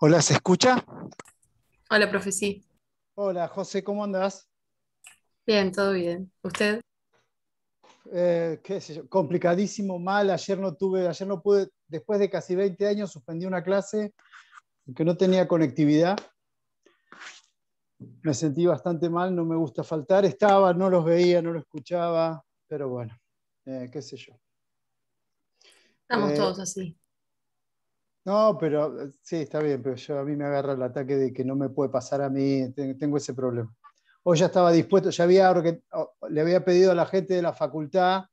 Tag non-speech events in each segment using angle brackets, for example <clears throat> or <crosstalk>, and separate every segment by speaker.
Speaker 1: Hola, ¿se escucha?
Speaker 2: Hola, profe, sí. Hola, José, ¿cómo andas? Bien, todo bien.
Speaker 1: ¿Usted? Eh, qué sé yo, complicadísimo, mal. Ayer no tuve, ayer no pude, después de casi 20 años suspendí una clase que no tenía conectividad. Me sentí bastante mal, no me gusta faltar. Estaba, no los veía, no los escuchaba, pero bueno, eh, qué sé yo. Estamos eh, todos así. No, pero eh, sí, está bien, pero yo, a mí me agarra el ataque de que no me puede pasar a mí, tengo ese problema. Hoy ya estaba dispuesto, ya había, le había pedido a la gente de la facultad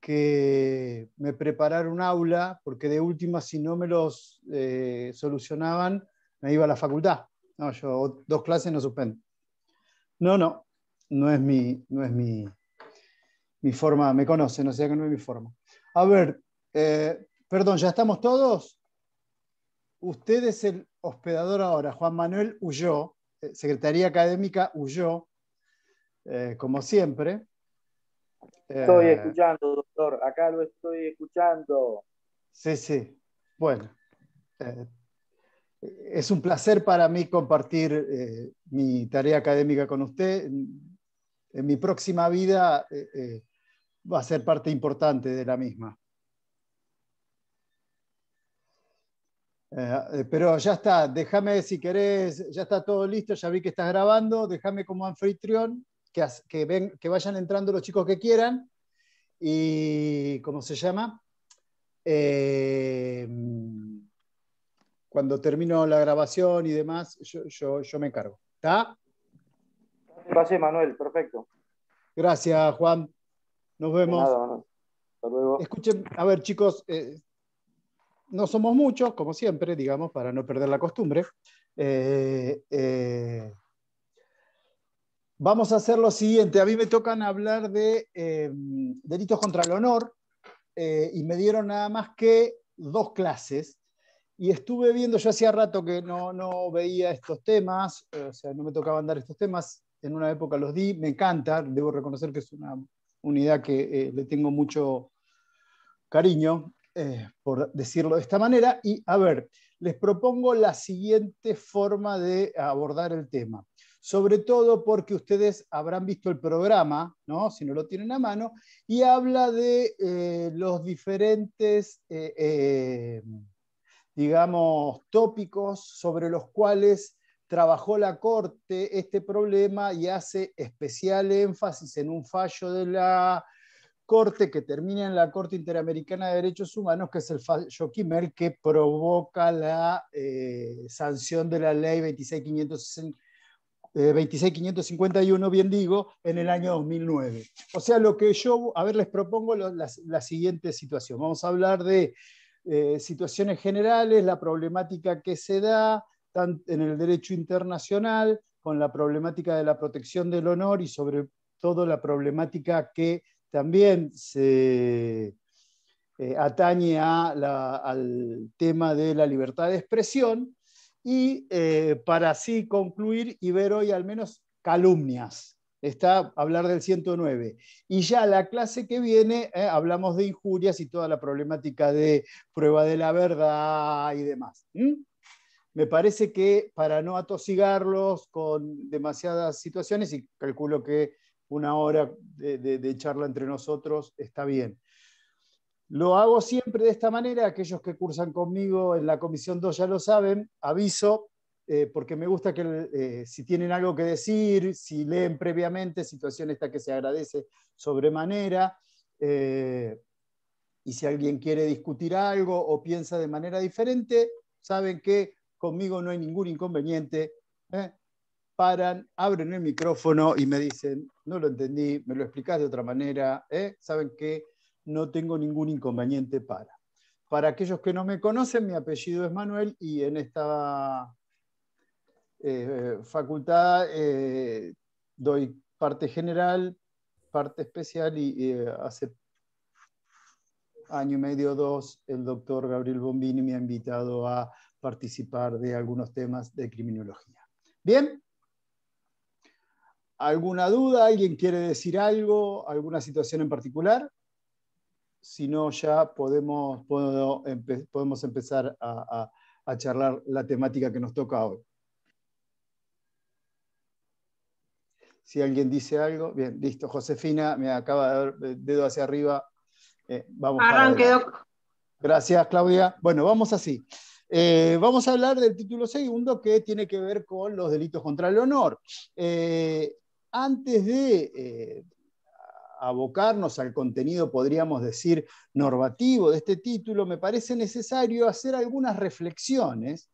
Speaker 1: que me preparara un aula, porque de última, si no me los eh, solucionaban, me iba a la facultad. No, yo dos clases no suspendo. No, no, no es mi, no es mi, forma, me conocen, o sea que no es mi forma. A ver, eh, perdón, ¿ya estamos todos? Usted es el hospedador ahora, Juan Manuel Huyó, eh, Secretaría Académica Huyó, eh, como siempre. Estoy eh, escuchando, doctor, acá lo estoy escuchando. Sí, sí. Bueno, es un placer para mí compartir mi tarea académica con usted. en mi próxima vida va a ser parte importante de la misma. Eh, eh, pero ya está, déjame si querés, ya está todo listo, ya vi que estás grabando, déjame como anfitrión que, que, que vayan entrando los chicos que quieran y, ¿cómo se llama? Eh, cuando termino la grabación y demás, yo, yo, me encargo. ¿Está? Gracias, Manuel, perfecto. Gracias, Juan. Nos vemos. Nada, Hasta luego. Escuchen, a ver, chicos, no somos muchos, como siempre, digamos, para no perder la costumbre. Eh, eh, vamos a hacer lo siguiente. A mí me tocan hablar de eh, delitos contra el honor y me dieron nada más que dos clases. Y estuve viendo, yo hacía rato que no, no veía estos temas, o sea, no me tocaba dar estos temas. En una época los di, me encanta, debo reconocer que es una unidad que le tengo mucho cariño eh, por decirlo de esta manera. Y a ver, les propongo la siguiente forma de abordar el tema. Sobre todo porque ustedes habrán visto el programa, si no lo tienen a mano, y habla de eh, los diferentes, eh, digamos, tópicos sobre los cuales trabajó la Corte este problema y hace especial énfasis en un fallo de la corte que termina en la Corte Interamericana de Derechos Humanos, que es el fallo quimel, que provoca la eh, sanción de la ley 26551, eh, bien digo, en el año 2009. O sea, lo que yo, a ver, les propongo la, siguiente situación. Vamos a hablar de eh, situaciones generales, la problemática que se da en el derecho internacional, con la problemática de la protección del honor y sobre todo la problemática que también se eh, atañe al tema de la libertad de expresión. Y eh, para así concluir y ver hoy al menos calumnias, está hablar del 109. Y ya la clase que viene eh, hablamos de injurias y toda la problemática de prueba de la verdad y demás. Me parece que para no atosigarlos con demasiadas situaciones, y calculo que una hora de, charla entre nosotros, está bien. Lo hago siempre de esta manera, aquellos que cursan conmigo en la Comisión 2 ya lo saben, aviso, eh, porque me gusta que eh, si tienen algo que decir, si leen previamente, situación esta que se agradece sobremanera, eh, y si alguien quiere discutir algo o piensa de manera diferente, saben que conmigo no hay ningún inconveniente, paran, abren el micrófono y me dicen, no lo entendí, me lo explicás de otra manera, ¿eh? saben que no tengo ningún inconveniente para. Para aquellos que no me conocen, mi apellido es Manuel y en esta eh, facultad eh, doy parte general, parte especial y hace año y medio o dos el doctor Gabriel Bombini me ha invitado a participar de algunos temas de criminología. Bien, ¿Alguna duda? ¿Alguien quiere decir algo? ¿Alguna situación en particular? Si no, ya podemos, podemos empezar a, charlar la temática que nos toca hoy. Si alguien dice algo, bien, listo. Josefina, me acaba de dar dedo hacia arriba. Eh, vamos Arranque, Gracias, Claudia. Bueno, vamos así. Eh, vamos a hablar del título segundo que tiene que ver con los delitos contra el honor. Eh, antes de eh, abocarnos al contenido, podríamos decir, normativo de este título, me parece necesario hacer algunas reflexiones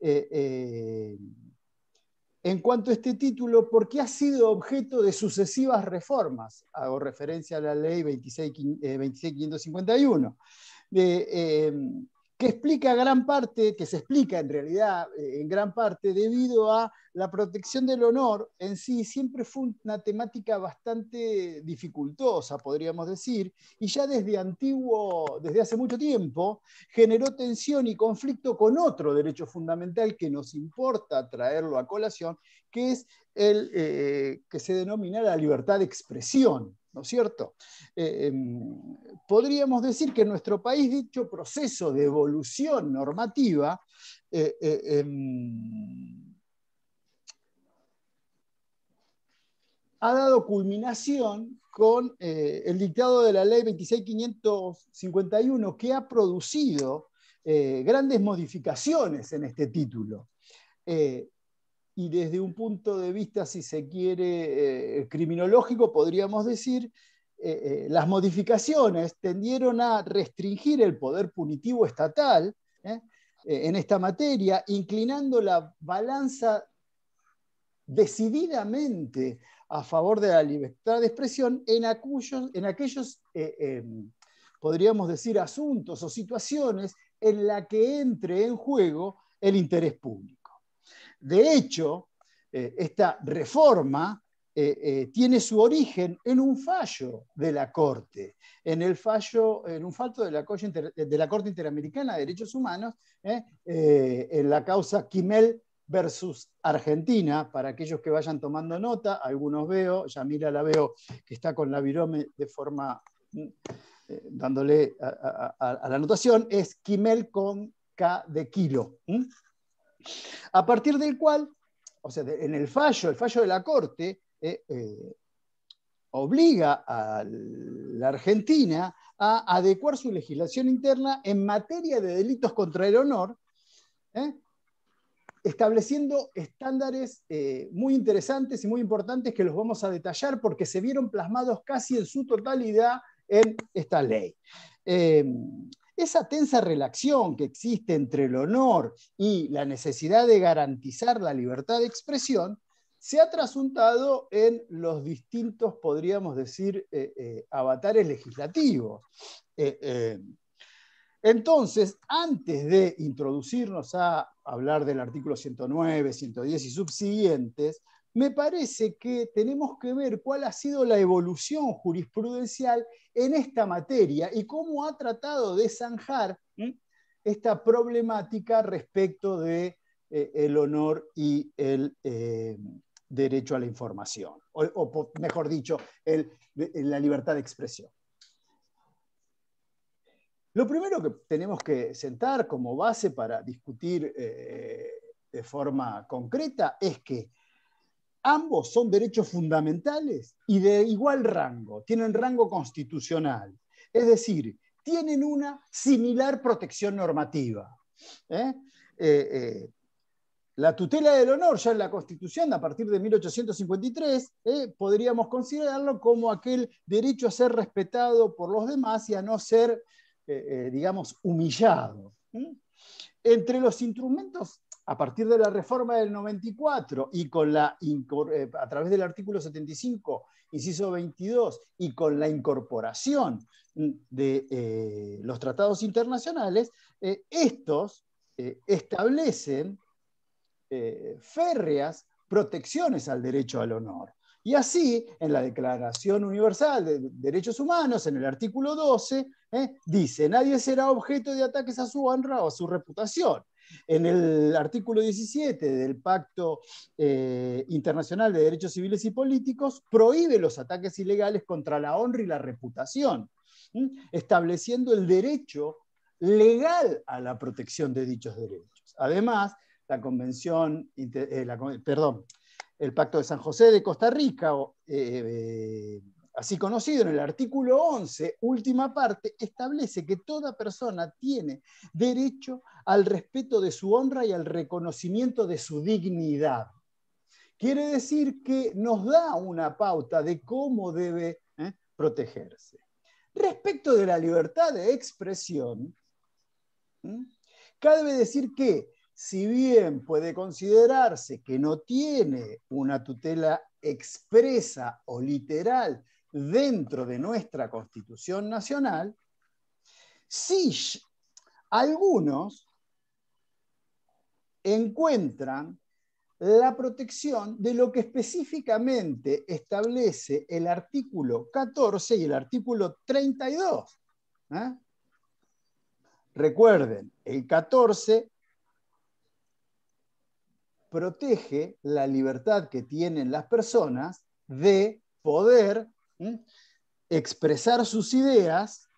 Speaker 1: eh, eh, en cuanto a este título, porque ha sido objeto de sucesivas reformas. Hago referencia a la ley 26, 26551 que explica gran parte, que se explica en realidad eh, en gran parte debido a la protección del honor en sí siempre fue una temática bastante dificultosa, podríamos decir, y ya desde antiguo, desde hace mucho tiempo, generó tensión y conflicto con otro derecho fundamental que nos importa traerlo a colación, que es el eh, que se denomina la libertad de expresión. ¿no es cierto? Eh, em, podríamos decir que en nuestro país dicho proceso de evolución normativa eh, eh, em, ha dado culminación con el dictado de la ley 26551 que ha producido grandes modificaciones en este título y desde un punto de vista, si se quiere, eh, criminológico, podríamos decir, eh, eh, las modificaciones tendieron a restringir el poder punitivo estatal en esta materia, inclinando la balanza decididamente a favor de la libertad de expresión en, aquellos, en aquellos em, podríamos decir, asuntos o situaciones en la que entre en juego el interés público. De hecho, eh, esta reforma eh, eh, tiene su origen en un fallo de la Corte, en, el fallo, en un fallo de la, Corte Interamericana de Derechos Humanos, en la causa Quimel versus Argentina, para aquellos que vayan tomando nota, algunos veo, Yamila la veo que está con la virome de forma mm, dándole a, la anotación, es Quimel con K de kilo a partir del cual, o sea, en el fallo, el fallo de la Corte, eh, eh, obliga a la Argentina a adecuar su legislación interna en materia de delitos contra el honor, eh, estableciendo estándares muy interesantes y muy importantes que los vamos a detallar porque se vieron plasmados casi en su totalidad en esta ley esa tensa relación que existe entre el honor y la necesidad de garantizar la libertad de expresión se ha trasuntado en los distintos, podríamos decir, eh, eh, avatares legislativos. Eh, entonces, antes de introducirnos a hablar del artículo 109, 110 y subsiguientes, me parece que tenemos que ver cuál ha sido la evolución jurisprudencial en esta materia y cómo ha tratado de zanjar esta problemática respecto de eh, el honor y el eh, derecho a la información, o, mejor dicho, la libertad de expresión. Lo primero que tenemos que sentar como base para discutir eh, de forma concreta es que Ambos son derechos fundamentales y de igual rango, tienen rango constitucional. Es decir, tienen una similar protección normativa. ¿eh? Eh, eh, la tutela del honor, ya en la Constitución, a partir de 1853, podríamos considerarlo como aquel derecho a ser respetado por los demás y a no ser, digamos, humillado. Entre los instrumentos a partir de la reforma del 94 y, con la, eh, a través del artículo 75, inciso 22, y con la incorporación de eh, los tratados internacionales, eh, estos establecen férreas protecciones al derecho al honor. Y así, en la Declaración Universal de Derechos Humanos, en el artículo 12, dice, nadie será objeto de ataques a su honra o a su reputación. En el artículo 17 del Pacto eh, Internacional de Derechos Civiles y Políticos prohíbe los ataques ilegales contra la honra y la reputación, estableciendo el derecho legal a la protección de dichos derechos. Además, la Convención, eh, perdón, el Pacto de San José de Costa Rica eh, Así conocido en el artículo 11, última parte, establece que toda persona tiene derecho al respeto de su honra y al reconocimiento de su dignidad. Quiere decir que nos da una pauta de cómo debe ¿eh? protegerse. Respecto de la libertad de expresión, cabe decir que si bien puede considerarse que no tiene una tutela expresa o literal dentro de nuestra Constitución Nacional, si algunos encuentran la protección de lo que específicamente establece el artículo 14 y el artículo 32. ¿eh? Recuerden, el 14 protege la libertad que tienen las personas de poder expresar sus ideas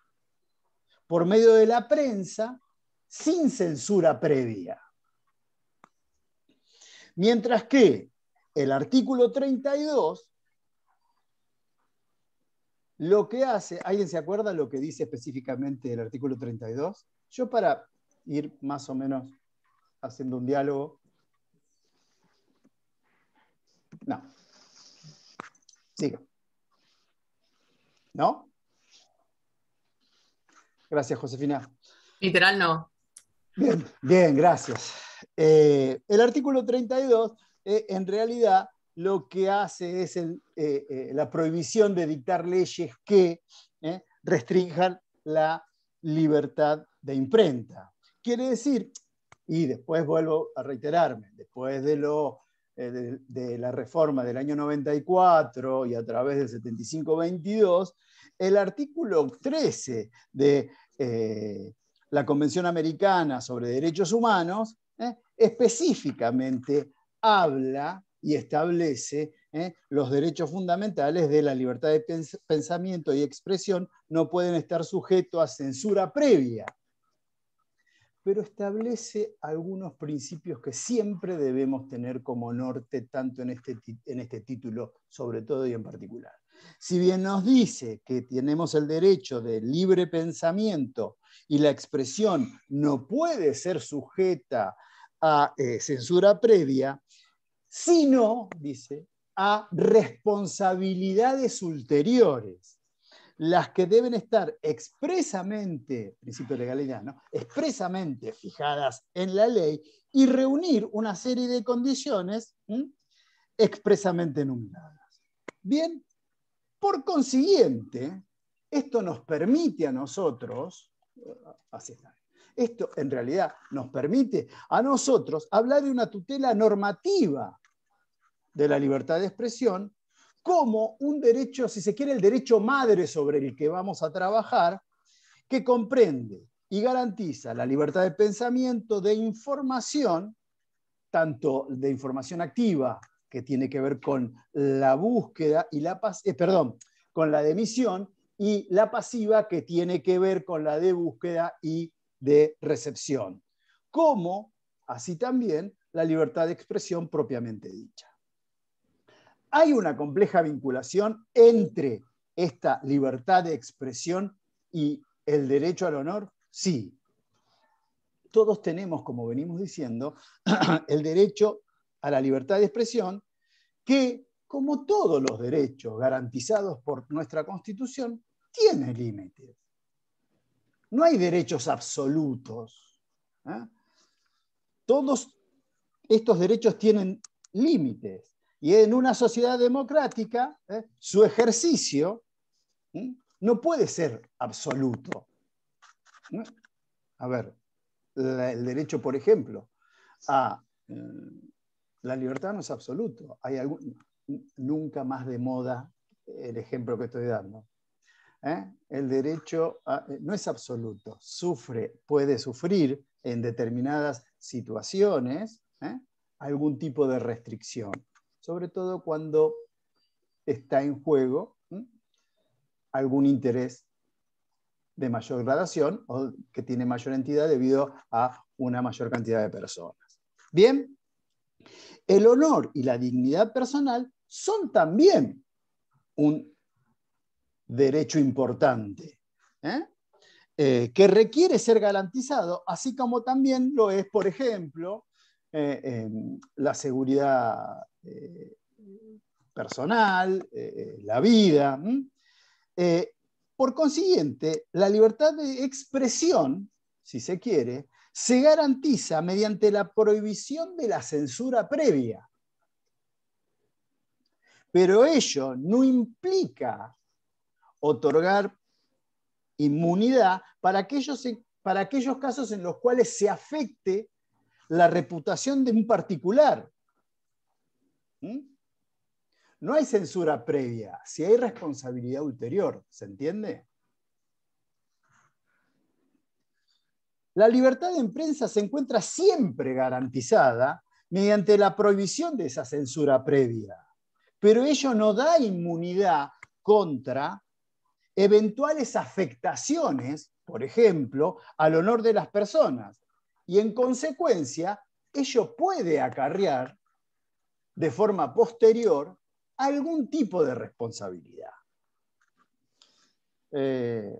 Speaker 1: por medio de la prensa sin censura previa. Mientras que el artículo 32 lo que hace, ¿alguien se acuerda lo que dice específicamente el artículo 32? Yo para ir más o menos haciendo un diálogo. No. Siga. ¿no? Gracias, Josefina. Literal no. Bien, bien gracias. Eh, el artículo 32, eh, en realidad, lo que hace es eh, la prohibición de dictar leyes que restrinjan la libertad de imprenta. Quiere decir, y después vuelvo a reiterarme, después de lo eh, de, la reforma del año 94 y a través del 75-22, el artículo 13 de eh, la Convención Americana sobre Derechos Humanos eh, específicamente habla y establece los derechos fundamentales de la libertad de pensamiento y expresión no pueden estar sujetos a censura previa pero establece algunos principios que siempre debemos tener como norte, tanto en este, en este título, sobre todo y en particular. Si bien nos dice que tenemos el derecho de libre pensamiento y la expresión no puede ser sujeta a eh, censura previa, sino, dice, a responsabilidades ulteriores las que deben estar expresamente, principio de legalidad, expresamente fijadas en la ley y reunir una serie de condiciones expresamente enumeradas. Bien, por consiguiente, esto nos permite a nosotros, eh, esto en realidad nos permite a nosotros hablar de una tutela normativa de la libertad de expresión como un derecho, si se quiere, el derecho madre sobre el que vamos a trabajar, que comprende y garantiza la libertad de pensamiento, de información, tanto de información activa, que tiene que ver con la búsqueda y la eh, perdón, con la demisión, y la pasiva, que tiene que ver con la de búsqueda y de recepción, como así también la libertad de expresión propiamente dicha hay una compleja vinculación entre esta libertad de expresión y el derecho al honor? Sí. Todos tenemos, como venimos diciendo, <clears throat> el derecho a la libertad de expresión que, como todos los derechos garantizados por nuestra Constitución, tiene límites. No hay derechos absolutos. ¿eh? Todos estos derechos tienen límites. Y en una sociedad democrática, ¿eh? su ejercicio ¿eh? no puede ser absoluto. ¿Eh? A ver, el derecho, por ejemplo, a la libertad no es absoluto. Hay nunca más de moda el ejemplo que estoy dando. El derecho no es absoluto. Sufre, puede sufrir en determinadas situaciones algún tipo de restricción sobre todo cuando está en juego algún interés de mayor gradación o que tiene mayor entidad debido a una mayor cantidad de personas. Bien, el honor y la dignidad personal son también un derecho importante ¿eh? Eh, que requiere ser garantizado, así como también lo es, por ejemplo, eh, la seguridad eh, personal, eh, eh, la vida. por consiguiente, la libertad de expresión, si se quiere, se garantiza mediante la prohibición de la censura previa. Pero ello no implica otorgar inmunidad para aquellos, para aquellos casos en los cuales se afecte la reputación de un particular ¿Mm? No hay censura previa, si hay responsabilidad ulterior, ¿se entiende? La libertad de prensa se encuentra siempre garantizada mediante la prohibición de esa censura previa, pero ello no da inmunidad contra eventuales afectaciones, por ejemplo, al honor de las personas, y en consecuencia ello puede acarrear de forma posterior algún tipo de responsabilidad. Eh,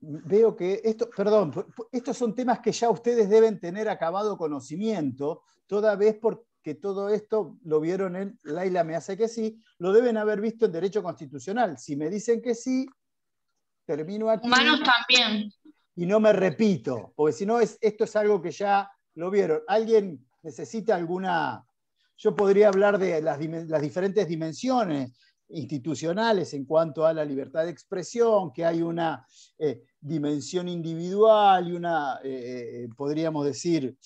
Speaker 1: veo que esto, perdón, estos son temas que ya ustedes deben tener acabado conocimiento, toda vez porque todo esto lo vieron en Laila me hace que sí, lo deben haber visto en Derecho Constitucional. Si me dicen que sí, termino aquí. Humanos también. Y no me repito, porque si no, es, esto es algo que ya lo vieron. ¿Alguien necesita alguna... Yo podría hablar de las, diferentes dimensiones institucionales en cuanto a la libertad de expresión, que hay una eh, dimensión individual y una, eh, eh, podríamos decir,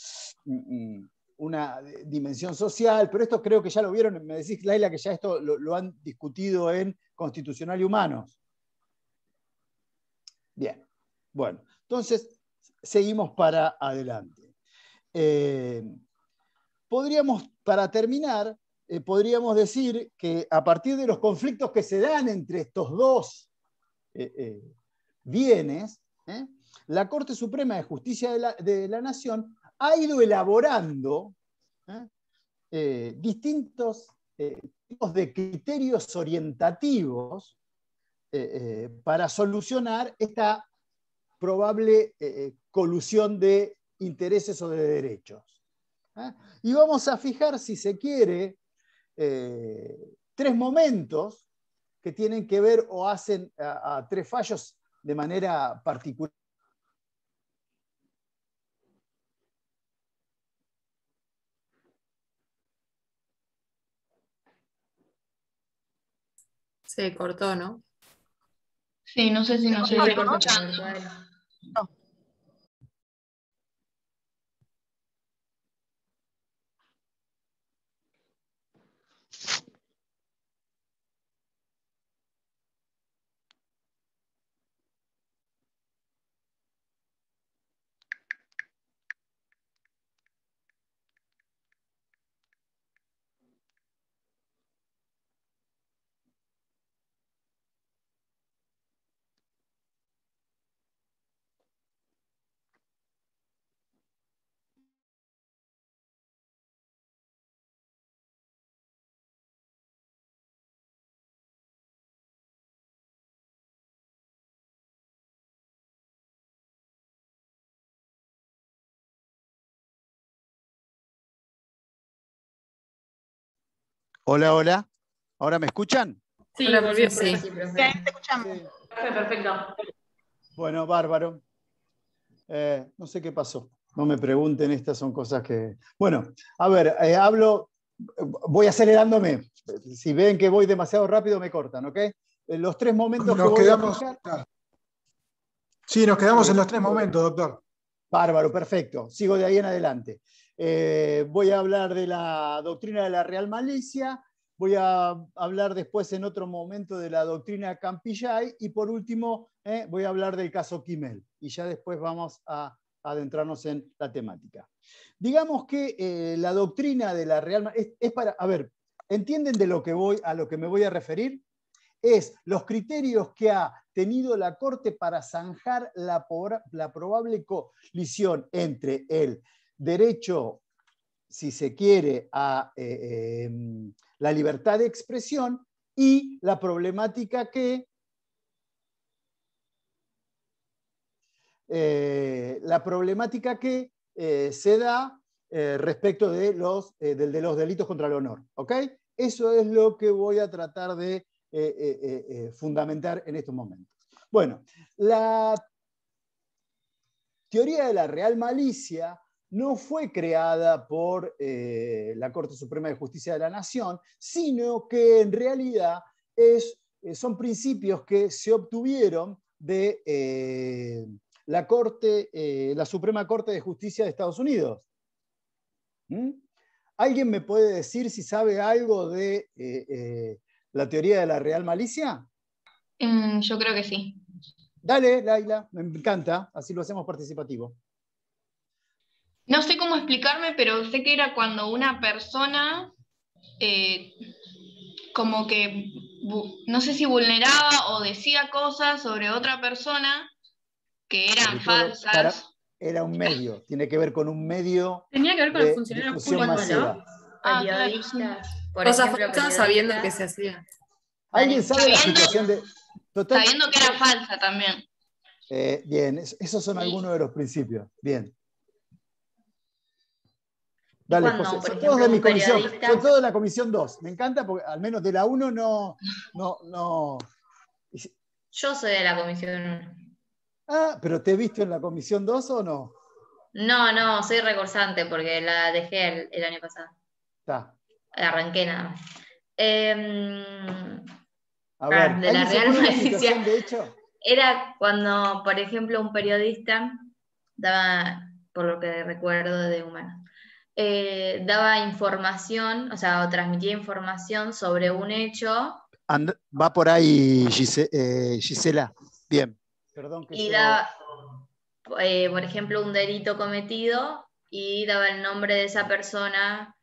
Speaker 2: mm, mm,
Speaker 1: una dimensión social, pero esto creo que ya lo vieron, me decís, Laila, que ya esto lo, lo han discutido en Constitucional y Humanos. Bien, bueno, entonces seguimos para adelante. Eh, podríamos, para terminar, eh, podríamos decir que a partir de los conflictos que se dan entre estos dos eh, bienes, la Corte Suprema de Justicia de la, Nación ha ido elaborando distintos tipos de criterios orientativos para solucionar esta probable colusión de intereses o de derechos. ¿eh? Y vamos a fijar, si se quiere, eh, tres momentos que tienen que ver o hacen a, tres fallos de manera particular.
Speaker 2: Se cortó, ¿no? Sí, no sé si nos no, escuchando. No.
Speaker 1: Hola, hola. ¿Ahora me escuchan?
Speaker 2: Sí, hola, volví. sí. sí. te escuchamos. Perfecto.
Speaker 1: Bueno, bárbaro. Eh, no sé qué pasó. No me pregunten, estas son cosas que... Bueno, a ver, eh, hablo, voy acelerándome. Si ven que voy demasiado rápido, me cortan, ¿ok? Los tres momentos nos que quedamos, a Sí, nos quedamos en los tres momentos, doctor. Bárbaro, perfecto. Sigo de ahí en adelante. Eh, voy a hablar de la doctrina de la Real Malicia, voy a hablar después en otro momento de la doctrina Campillay y por último eh, voy a hablar del caso Quimel y ya después vamos a adentrarnos en la temática. Digamos que eh, la doctrina de la Real Malicia es, para, a ver, ¿entienden de lo que voy, a lo que me voy a referir? Es los criterios que ha tenido la Corte para zanjar la, la probable colisión entre el derecho, si se quiere, a eh, em, la libertad de expresión y la problemática que eh, la problemática que eh, se da respecto de los, delitos contra el honor. Eso es lo que voy a tratar de fundamentar en estos momentos. Bueno, la teoría de la real malicia no fue creada por eh, la Corte Suprema de Justicia de la Nación, sino que en realidad eh, son principios que se obtuvieron de eh, la, Corte, la Suprema Corte de Justicia de Estados Unidos. ¿Mm? ¿Alguien me puede decir si sabe algo de la teoría de la real malicia?
Speaker 3: Mm, yo creo que sí.
Speaker 1: Dale, Laila, me encanta, así lo hacemos participativo.
Speaker 3: No sé cómo explicarme, pero sé que
Speaker 2: era cuando una persona eh, como que, no sé si vulneraba o decía cosas sobre otra persona que eran falsas.
Speaker 1: era un medio, tiene que ver con un medio.
Speaker 2: Tenía que ver con el funcionarios públicos, ¿no? Ah, cosas sabiendo que se hacía.
Speaker 1: ¿Alguien sabe la situación de.?
Speaker 3: sabiendo que era falsa también.
Speaker 1: Eh, bien, esos son algunos de los principios. Bien. Dale, José. Son todos de mi comisión. de la comisión 2. Me encanta porque al menos de la 1 no, no,
Speaker 3: Yo soy de la
Speaker 1: comisión 1. Ah, pero ¿te he visto en la comisión 2 o no?
Speaker 3: No, no, soy recursante porque la dejé el, año pasado. Está. Arranqué nada em, a ver, ah, de la Real Malicia. De hecho? Era cuando, por ejemplo, un periodista daba, por lo que recuerdo de Humana, eh, daba información, o sea, o transmitía información sobre un hecho.
Speaker 1: va por ahí eh, Gisela. Bien. Perdón
Speaker 3: que y daba, eh, por ejemplo, un delito cometido y daba el nombre de esa persona.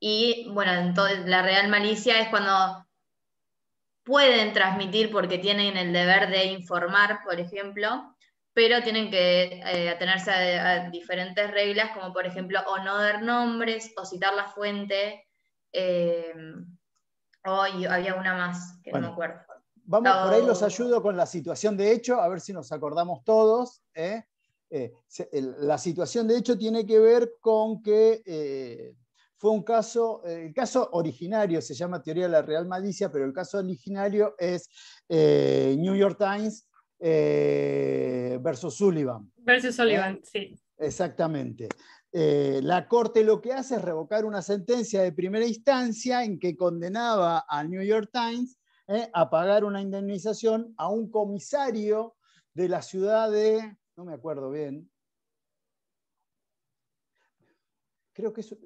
Speaker 3: y bueno, entonces, la real malicia es cuando pueden transmitir porque tienen el deber de informar, por ejemplo, pero tienen que eh, atenerse a, diferentes reglas, como por ejemplo o no dar nombres o citar la fuente. Eh, había una más que no me acuerdo.
Speaker 1: Vamos, por ahí los ayudo con la situación de hecho, a ver si nos acordamos todos. ¿eh? Eh, la situación de hecho tiene que ver con que fue un caso, el caso originario se llama teoría de la real malicia, pero el caso originario es New York Times Verso eh, versus Sullivan.
Speaker 2: Versus Sullivan, sí.
Speaker 1: Exactamente. Eh, la Corte lo que hace es revocar una sentencia de primera instancia en que condenaba al New York Times eh, a pagar una indemnización a un comisario de la ciudad de, no me acuerdo bien, creo que es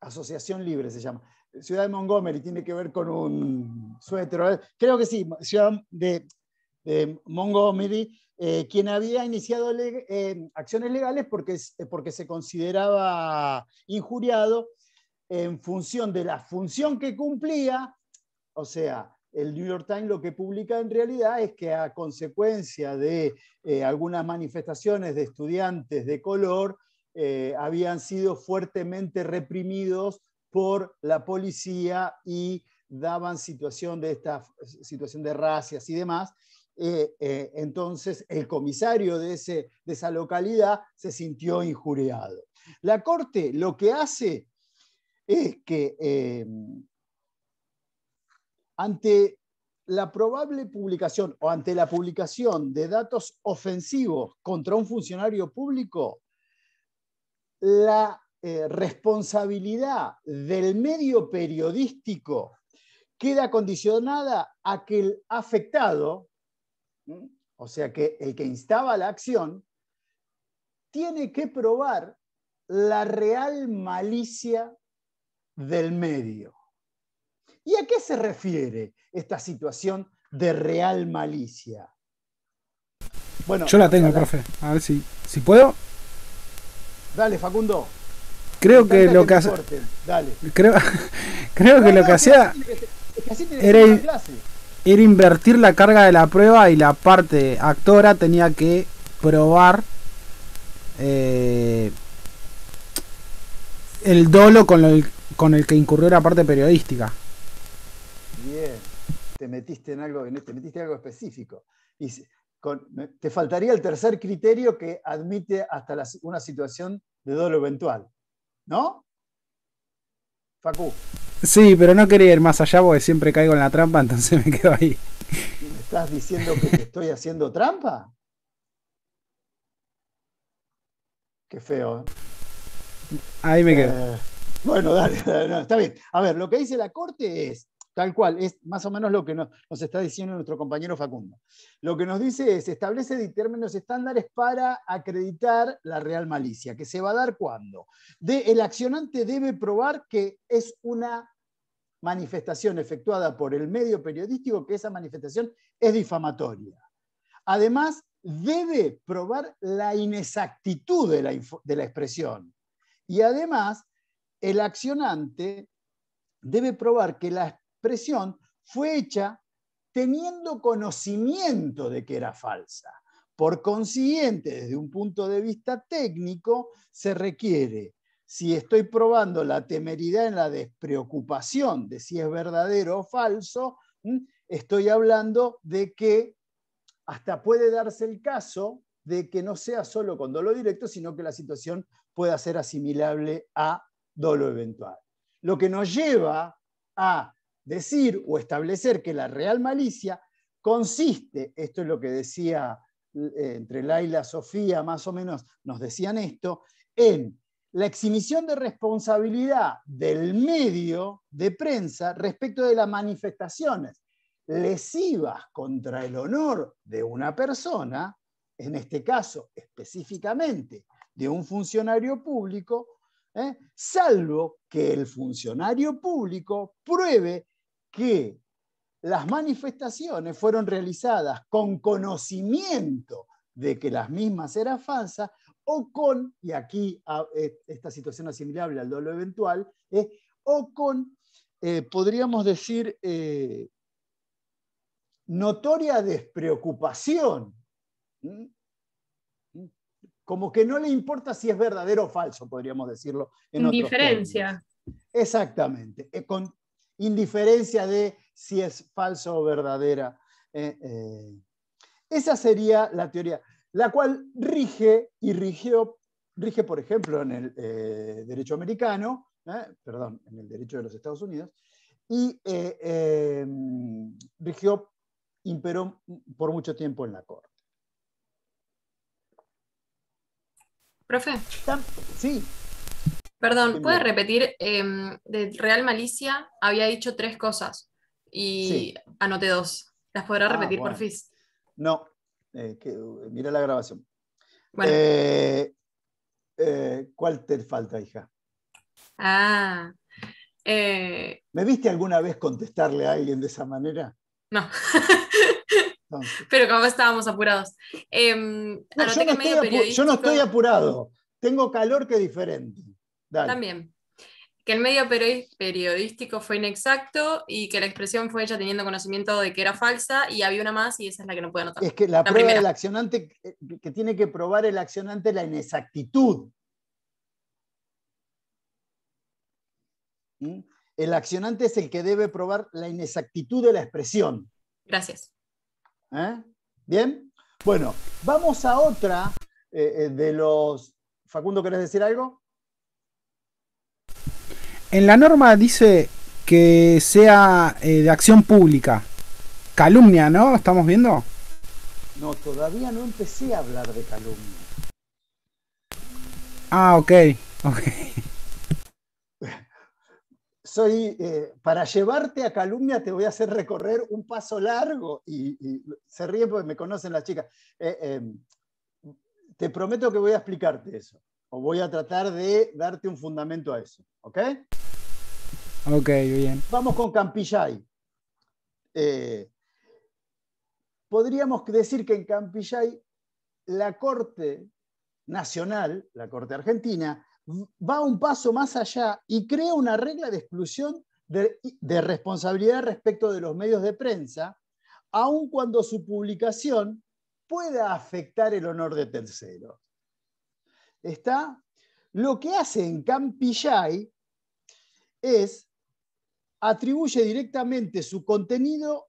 Speaker 1: Asociación Libre se llama, Ciudad de Montgomery, tiene que ver con un suéter, creo que sí, ciudad de, de Montgomery, eh, quien había iniciado eh, acciones legales eh, porque, se consideraba injuriado en función de la función que cumplía, o sea, el New York Times lo que publica en realidad es que a consecuencia de algunas manifestaciones de estudiantes de color, habían sido fuertemente reprimidos por la policía y daban situación de esta situación de racias y demás, eh, eh, entonces el comisario de, ese, de esa localidad se sintió injuriado. La Corte lo que hace es que eh, ante la probable publicación o ante la publicación de datos ofensivos contra un funcionario público, la responsabilidad del medio periodístico queda condicionada a que el afectado, o sea que el que instaba la acción tiene que probar la real malicia del medio. ¿Y a qué se refiere esta situación de real malicia? Bueno,
Speaker 4: yo la tengo, profe. A ver si, si puedo.
Speaker 1: Dale, Facundo.
Speaker 4: Creo que lo que, hace. Creo, creo que lo que hacía. Era, era invertir la carga de la prueba y la parte actora tenía que probar eh, el dolo con, el que incurrió la parte periodística.
Speaker 1: Bien, te metiste en algo, este, metiste algo específico. Y te faltaría el tercer criterio que admite hasta una situación de dolo eventual. ¿No? Facu.
Speaker 4: Sí, pero no quería ir más allá porque siempre caigo en la trampa, entonces me quedo ahí.
Speaker 1: ¿Me estás diciendo que te estoy haciendo trampa? Qué feo. ¿eh? Ahí me quedo. Eh, bueno, dale, está bien. A ver, lo que dice la Corte es, Tal cual, es más o menos lo que nos, está diciendo nuestro compañero Facundo. Lo que nos dice es, establece términos estándares para acreditar la real malicia, que se va a dar cuando de, el accionante debe probar que es una manifestación efectuada por el medio periodístico, que esa manifestación es difamatoria. Además, debe probar la inexactitud de la, expresión. Y además, el accionante debe probar que la expresión expresión fue hecha teniendo conocimiento de que era falsa. Por consiguiente, desde un punto de vista técnico, se requiere, si estoy probando la temeridad en la despreocupación de si es verdadero o falso, estoy hablando de que hasta puede darse el caso de que no sea solo con dolo directo, sino que la situación pueda ser asimilable a dolo eventual. Lo que nos lleva a decir o establecer que la real malicia consiste, esto es lo que decía eh, entre Laila y Sofía, más o menos nos decían esto, en la exhibición de responsabilidad del medio de prensa respecto de las manifestaciones lesivas contra el honor de una persona, en este caso específicamente de un funcionario público, ¿eh? salvo que el funcionario público pruebe que las manifestaciones fueron realizadas con conocimiento de que las mismas eran falsas o con, y aquí ah, eh, esta situación asimilable al dolo eventual, eh, o con, eh, podríamos decir, notoria despreocupación. Como que no le importa si es verdadero o falso, podríamos decirlo. En diferencia. Exactamente, con indiferencia de si es falsa o verdadera. Eh, eh, esa sería la teoría, la cual rige y rigió, rige, por ejemplo, en el eh, derecho americano, perdón, en el derecho de los Estados Unidos, y em, rigió, imperó por mucho tiempo en la corte.
Speaker 2: Profe. Sí. Perdón, ¿puedes repetir? Em, de Real Malicia había dicho tres cosas y anoté dos. ¿Las podrá ah, repetir, por fin?
Speaker 1: No, eh, eh, mira la grabación. Bueno. Eh, eh, ¿Cuál te falta, hija?
Speaker 2: Ah. ¿Me
Speaker 1: viste alguna vez contestarle a alguien de esa manera?
Speaker 2: No. <laughs> Pero como estábamos apurados. Em, yo, no yo no estoy
Speaker 1: apurado. Tengo calor que diferente. También.
Speaker 2: Que el medio periodístico fue inexacto y que la expresión fue ella teniendo conocimiento de que era falsa y había una más y esa es la que no puedo anotar.
Speaker 1: Es que la, prueba del accionante, eh, que tiene que probar el accionante la inexactitud. ¿Mm? El accionante es el que debe probar la inexactitud de la expresión. Gracias. ¿Eh? ¿Bien? Bueno, vamos a otra eh, de los... Facundo, ¿querés decir algo?
Speaker 4: en la norma dice que sea eh, de acción pública. Calumnia, ¿no? ¿Estamos viendo?
Speaker 1: No, todavía no empecé a hablar de calumnia.
Speaker 4: Ah, ok, ok.
Speaker 1: <laughs> Soy, eh, para llevarte a calumnia te voy a hacer recorrer un paso largo y, se ríen porque me conocen las chicas. Eh, te prometo que voy a explicarte eso o voy a tratar de darte un fundamento a eso. ¿Ok?
Speaker 4: Ok, bien.
Speaker 1: Vamos con Campillay. Eh, podríamos decir que en Campillay la Corte Nacional, la Corte Argentina, va un paso más allá y crea una regla de exclusión de, de responsabilidad respecto de los medios de prensa, aun cuando su publicación pueda afectar el honor de terceros está, lo que hace en Campillay es atribuye directamente su contenido,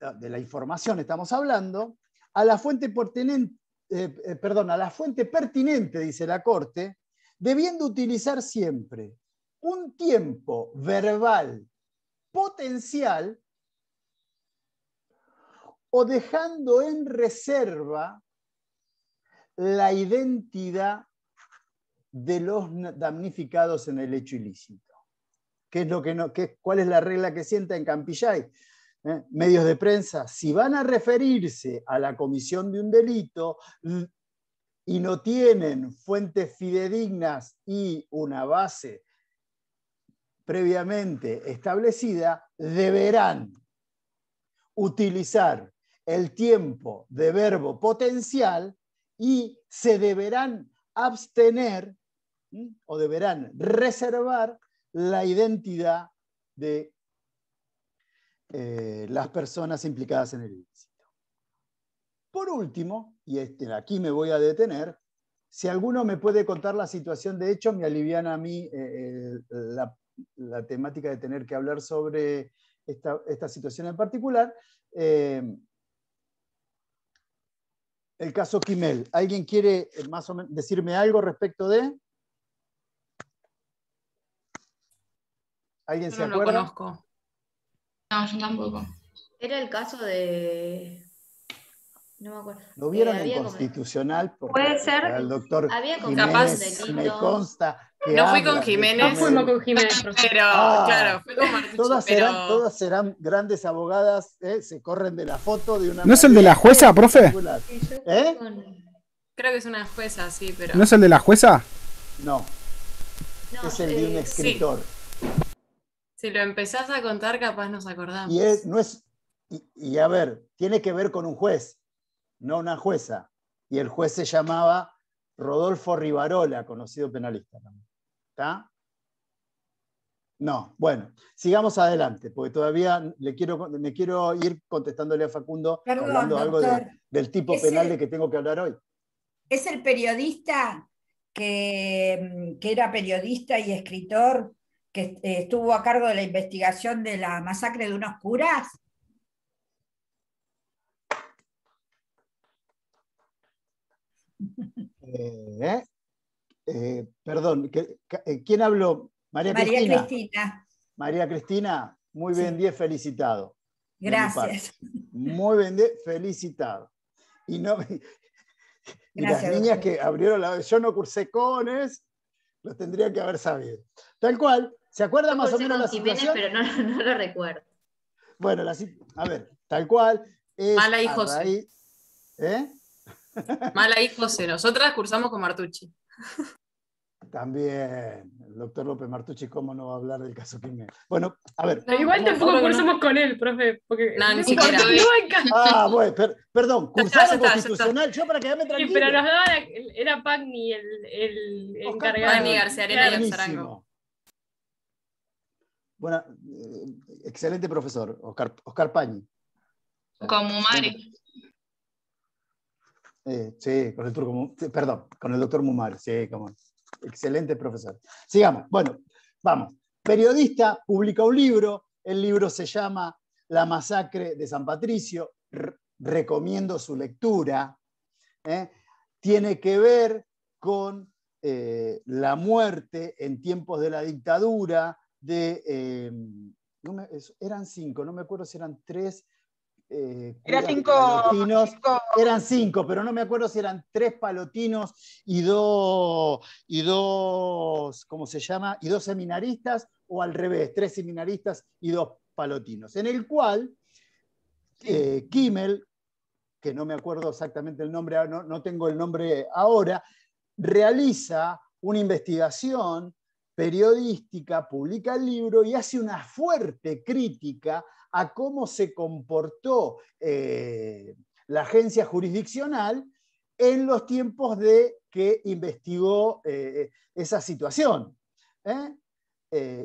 Speaker 1: ah, de la información estamos hablando, a la fuente pertinente, eh, eh, a la fuente pertinente, dice la Corte, debiendo utilizar siempre un tiempo verbal potencial o dejando en reserva la identidad de los damnificados en el hecho ilícito. ¿Qué es lo que no, qué, ¿Cuál es la regla que sienta en Campillay? ¿Eh? Medios de prensa, si van a referirse a la comisión de un delito y no tienen fuentes fidedignas y una base previamente establecida, deberán utilizar el tiempo de verbo potencial y se deberán abstener o deberán reservar la identidad de eh, las personas implicadas en el ilícito. Por último, y este, aquí me voy a detener, si alguno me puede contar la situación de hecho, me alivian a mí eh, eh, la, temática de tener que hablar sobre esta, situación en particular. el caso Kimel, ¿Alguien quiere más o menos decirme algo respecto de? ¿Alguien no, se acuerda? No lo conozco.
Speaker 3: No, yo tampoco. Era el caso de. No me acuerdo.
Speaker 1: Lo vieron eh, en Constitucional. Puede ser. El doctor. Había con capaz de Me consta. Que no fui con Jiménez. No fui con Jiménez, pero ah. claro, fui con todas, serán, grandes abogadas, eh, se corren de la foto de una. ¿No es el de la jueza, profe? ¿Eh? Creo que es una jueza, sí, pero. ¿No
Speaker 4: es el de la jueza?
Speaker 1: No.
Speaker 2: es el de un eh, escritor. Si lo empezás a contar, capaz nos acordamos. Y,
Speaker 1: no es, y, a ver, tiene que ver con un juez, no una jueza. Y el juez se llamaba Rodolfo Rivarola, conocido penalista ¿Está? No, bueno, sigamos adelante, porque todavía le quiero, me quiero ir contestándole a Facundo algo del tipo penal de que tengo que hablar hoy.
Speaker 3: Es el periodista que, que, era periodista y escritor que eh, estuvo a cargo de la investigación de la masacre de unos curas?
Speaker 1: Eh, eh, perdón, ¿quién habló? María, Cristina. María Cristina, muy bien, diez felicitado. Gracias. Muy bien, felicitado. Y, no, las niñas que abrieron la... Yo no cursé cones, lo tendría que haber sabido. Tal cual, ¿Se acuerda más o menos la situación?
Speaker 3: pero <laughs> no, lo recuerdo.
Speaker 1: Bueno, a ver, tal cual. Es Mala y José. ¿eh?
Speaker 2: <laughs> Mala y José. Nosotras cursamos con Martucci.
Speaker 1: También, el doctor López Martucci, ¿cómo no va a hablar del caso Jiménez? Bueno, a ver. igual tampoco
Speaker 2: cursamos con él, profe. Porque no, ni siquiera. Ah,
Speaker 1: bueno, perdón, cursamos constitucional, yo para quedarme tranquilo. Sí, pero nos
Speaker 2: daba, era Pagni el, el, encargado. Pagni García Arena y Zarango.
Speaker 1: Bueno, eh, excelente profesor, Oscar, Pañi.
Speaker 2: Como Mumari.
Speaker 1: Eh, sí, con el perdón, con el doctor Mumari, sí, como, excelente profesor. Sigamos, bueno, vamos. Periodista, publica un libro, el libro se llama La masacre de San Patricio, recomiendo su lectura, ¿eh? tiene que ver con la muerte en tiempos de la dictadura de, em, eran cinco, no me acuerdo si eran tres. Eh, palotinos. Eran cinco, pero no me acuerdo si eran tres palotinos y dos, y dos, ¿cómo se llama? Y dos seminaristas, o al revés, tres seminaristas y dos palotinos, en el cual eh, Kimmel, que no me acuerdo exactamente el nombre, no tengo el nombre ahora, realiza una investigación periodística, publica el libro y hace una fuerte crítica a cómo se comportó eh, la agencia jurisdiccional en los tiempos de que investigó eh, esa situación. ¿eh?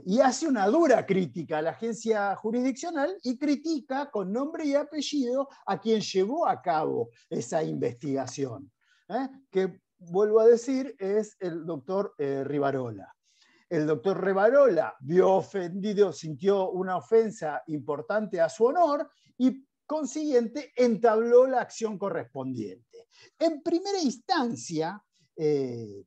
Speaker 1: y hace una dura crítica a la agencia jurisdiccional y critica con nombre y apellido a quien llevó a cabo esa investigación, que vuelvo a decir es el doctor Rivarola el doctor Rebarola vio ofendido, sintió una ofensa importante a su honor y consiguiente entabló la acción correspondiente. En primera instancia, eh,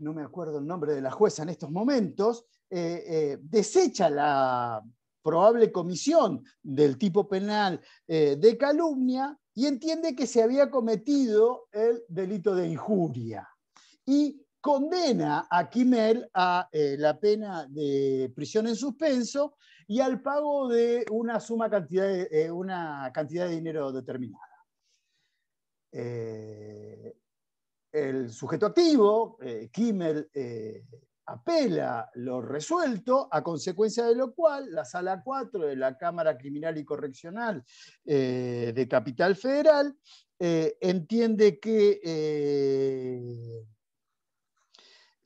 Speaker 1: no me acuerdo el nombre de la jueza en estos momentos, eh, eh, desecha la probable comisión del tipo penal de calumnia y entiende que se había cometido el delito de injuria. Y condena a Quimel a eh, la pena de prisión en suspenso y al pago de una suma cantidad de, eh, una cantidad de dinero determinada. Eh, el sujeto activo, Quimel, apela lo resuelto, a consecuencia de lo cual la Sala 4 de la Cámara Criminal y Correccional de Capital Federal entiende que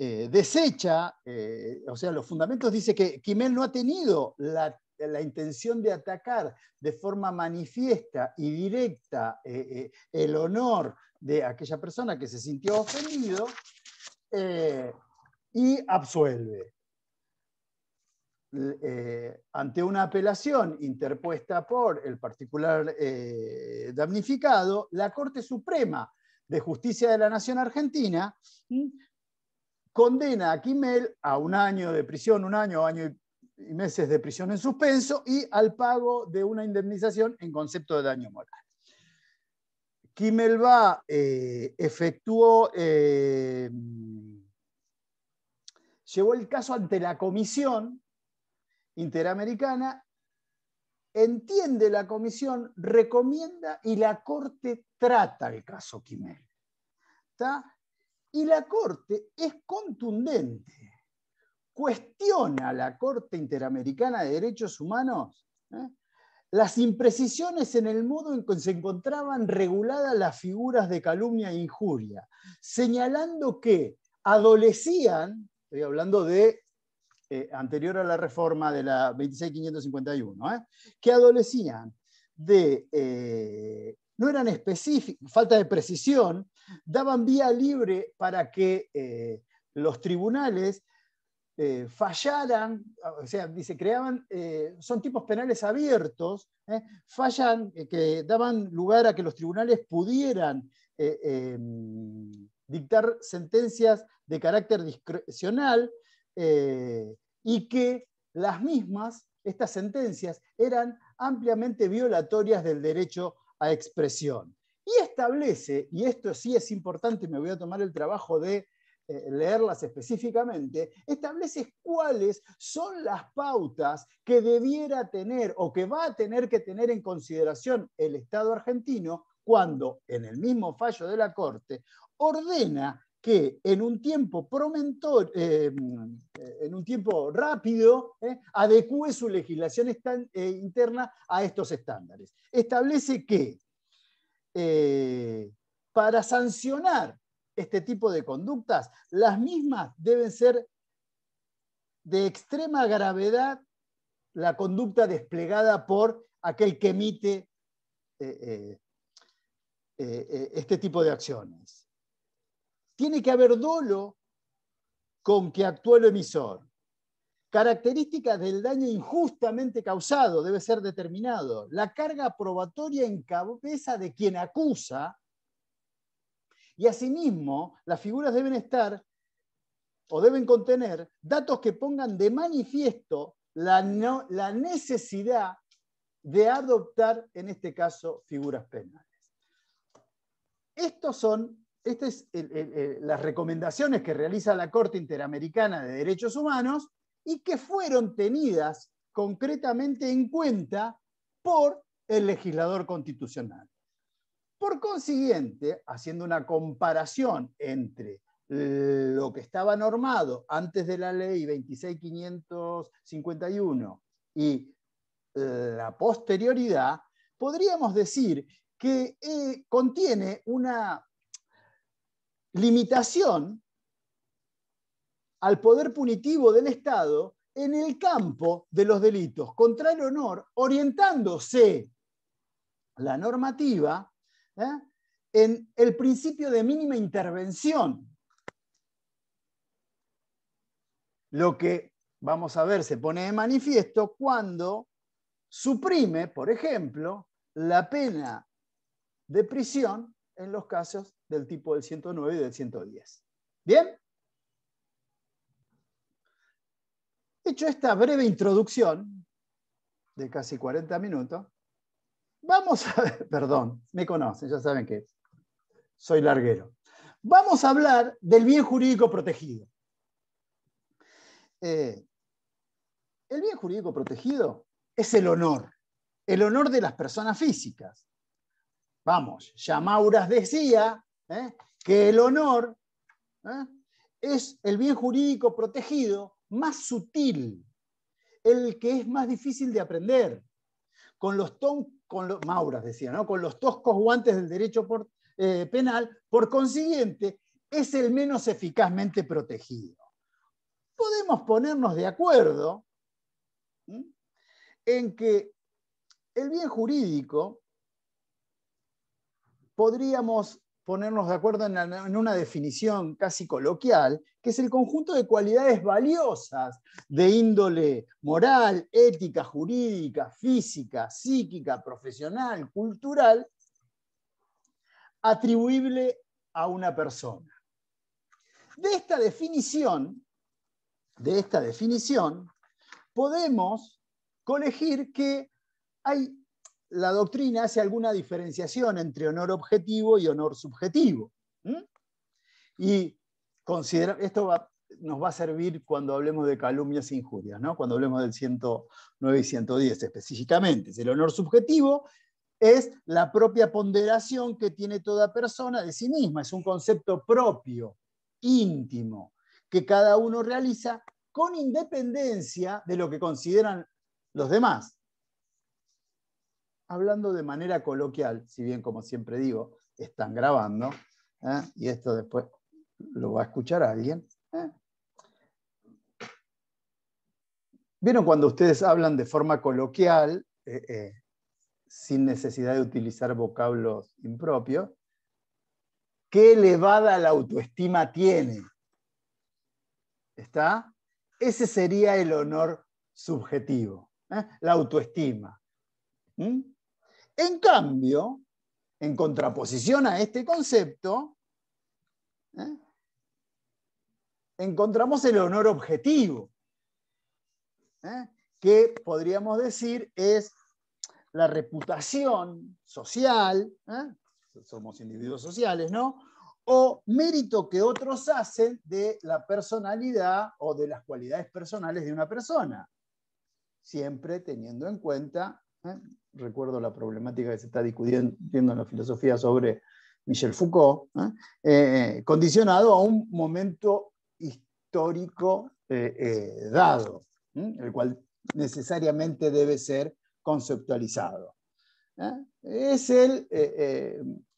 Speaker 1: eh, desecha, eh, o sea, los fundamentos dice que Quimel no ha tenido la, intención de atacar de forma manifiesta y directa eh, el honor de aquella persona que se sintió ofendido y absuelve. ante una apelación interpuesta por el particular damnificado, la Corte Suprema de Justicia de la Nación Argentina condena a Quimel a un año de prisión, un año, año y meses de prisión en suspenso y al pago de una indemnización en concepto de daño moral. Quimel va, eh, efectuó, eh, llevó el caso ante la Comisión Interamericana, entiende la Comisión, recomienda y la Corte trata el caso Quimel. ¿Está? Y la Corte es contundente. Cuestiona a la Corte Interamericana de Derechos Humanos ¿eh? las imprecisiones en el modo en que se encontraban reguladas las figuras de calumnia e injuria, señalando que adolecían, estoy hablando de eh, anterior a la reforma de la 26551, ¿eh? que adolecían de, no eran específicas, falta de precisión, daban vía libre para que eh, los tribunales eh, fallaran, o sea, creaban, eh, son tipos penales abiertos, fallan, que daban lugar a que los tribunales pudieran em, dictar sentencias de carácter discrecional y que las mismas, estas sentencias, eran ampliamente violatorias del derecho a expresión y establece, y esto sí es importante, me voy a tomar el trabajo de eh, leerlas específicamente, establece cuáles son las pautas que debiera tener o que va a tener que tener en consideración el Estado argentino cuando, en el mismo fallo de la Corte, ordena que en un tiempo promentor, eh, mm, en un tiempo rápido, eh, adecue su legislación interna a estos estándares. Establece que eh, para sancionar este tipo de conductas, las mismas deben ser de extrema gravedad la conducta desplegada por aquel que emite eh, eh, este tipo de acciones. Tiene que haber dolo con que actúe el emisor. Características del daño injustamente causado debe ser determinado. La carga probatoria en cabeza de quien acusa. Y asimismo, las figuras deben estar o deben contener datos que pongan de manifiesto la, la necesidad de adoptar, en este caso, figuras penales. son estas son las recomendaciones que realiza la Corte Interamericana de Derechos Humanos y que fueron tenidas concretamente en cuenta por el legislador constitucional. Por consiguiente, haciendo una comparación entre lo que estaba normado antes de la ley 26551 y eh, la posterioridad, podríamos decir que eh, contiene una limitación al poder punitivo del Estado en el campo de los delitos contra el honor, orientándose la normativa ¿eh? en el principio de mínima intervención. Lo que, vamos a ver, se pone de manifiesto cuando suprime, por ejemplo, la pena de prisión en los casos del tipo del 109 y del 110. ¿Bien? Hecho esta breve introducción de casi 40 minutos, vamos a ver, <laughs> perdón, me conocen, ya saben que soy larguero. Vamos a hablar del bien jurídico protegido. Eh, el bien jurídico protegido es el honor, el honor de las personas físicas. Vamos, ya Mauras decía eh, que el honor eh, es el bien jurídico protegido más sutil, el que es más difícil de aprender. Con los, con los Mauras decía, con los toscos guantes del derecho eh, penal, por consiguiente, es el menos eficazmente protegido. Podemos ponernos de acuerdo en que el bien jurídico podríamos ponernos de acuerdo en, una definición casi coloquial, que es el conjunto de cualidades valiosas de índole moral, ética, jurídica, física, psíquica, profesional, cultural, atribuible a una persona. De esta definición, de esta definición, podemos colegir que hay la doctrina hace alguna diferenciación entre honor objetivo y honor subjetivo. Y considera, esto nos va a servir cuando hablemos de calumnias e injurias, ¿no? cuando hablemos del 109 y 110 específicamente. El honor subjetivo es la propia ponderación que tiene toda persona de sí misma, es un concepto propio, íntimo, que cada uno realiza con independencia de lo que consideran los demás hablando de manera coloquial, si bien como siempre digo, están grabando, ¿eh? y esto después lo va a escuchar alguien. ¿eh? ¿Vieron cuando ustedes hablan de forma coloquial, eh, sin necesidad de utilizar vocablos impropios? ¿Qué elevada la autoestima tiene? ¿Está? Ese sería el honor subjetivo, la autoestima. En cambio, en contraposición a este concepto, ¿eh? encontramos el honor objetivo, ¿eh? que podríamos decir es la reputación social, ¿eh? somos individuos sociales, ¿no? O mérito que otros hacen de la personalidad o de las cualidades personales de una persona, siempre teniendo en cuenta recuerdo la problemática que se está discutiendo en la filosofía sobre Michel Foucault, eh, eh, condicionado a un momento histórico eh, dado, el cual necesariamente debe ser conceptualizado. Es el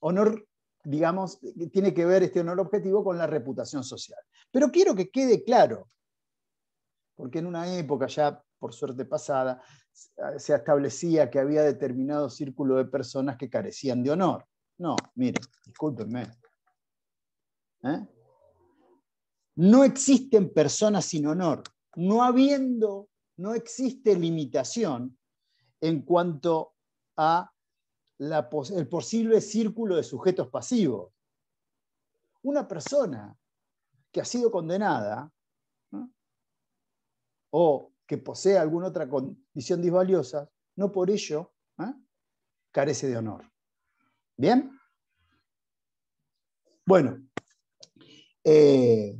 Speaker 1: honor, digamos, tiene que ver este honor objetivo con la reputación social. Pero quiero que quede claro, porque en una época ya por suerte pasada, ah, se establecía que había determinado círculo de personas que carecían de honor. No, mire, discúlpenme. ¿Eh? No existen personas sin honor. No habiendo, no existe limitación en cuanto a la, el posible círculo de sujetos pasivos. Una persona que ha sido condenada o que posee alguna otra condición disvaliosa, no por ello ¿eh? carece de honor. ¿Bien? Bueno, eh,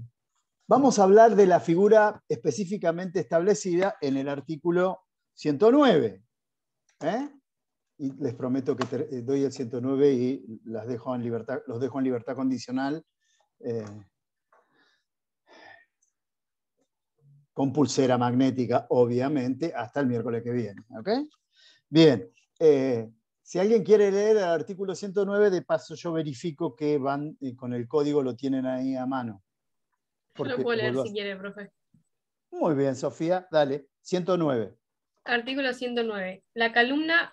Speaker 1: vamos a hablar de la figura específicamente establecida en el artículo 109. ¿eh? Y les prometo que doy el 109 y las dejo en libertad, los dejo en libertad condicional con pulsera magnética, obviamente, hasta el miércoles que viene. Bien, eh, si alguien quiere leer el artículo 109, de paso yo verifico que van eh, con el código, lo tienen ahí a mano. lo puedo leer si quiere, profe. Muy bien, Sofía, dale, 109.
Speaker 2: Artículo 109. La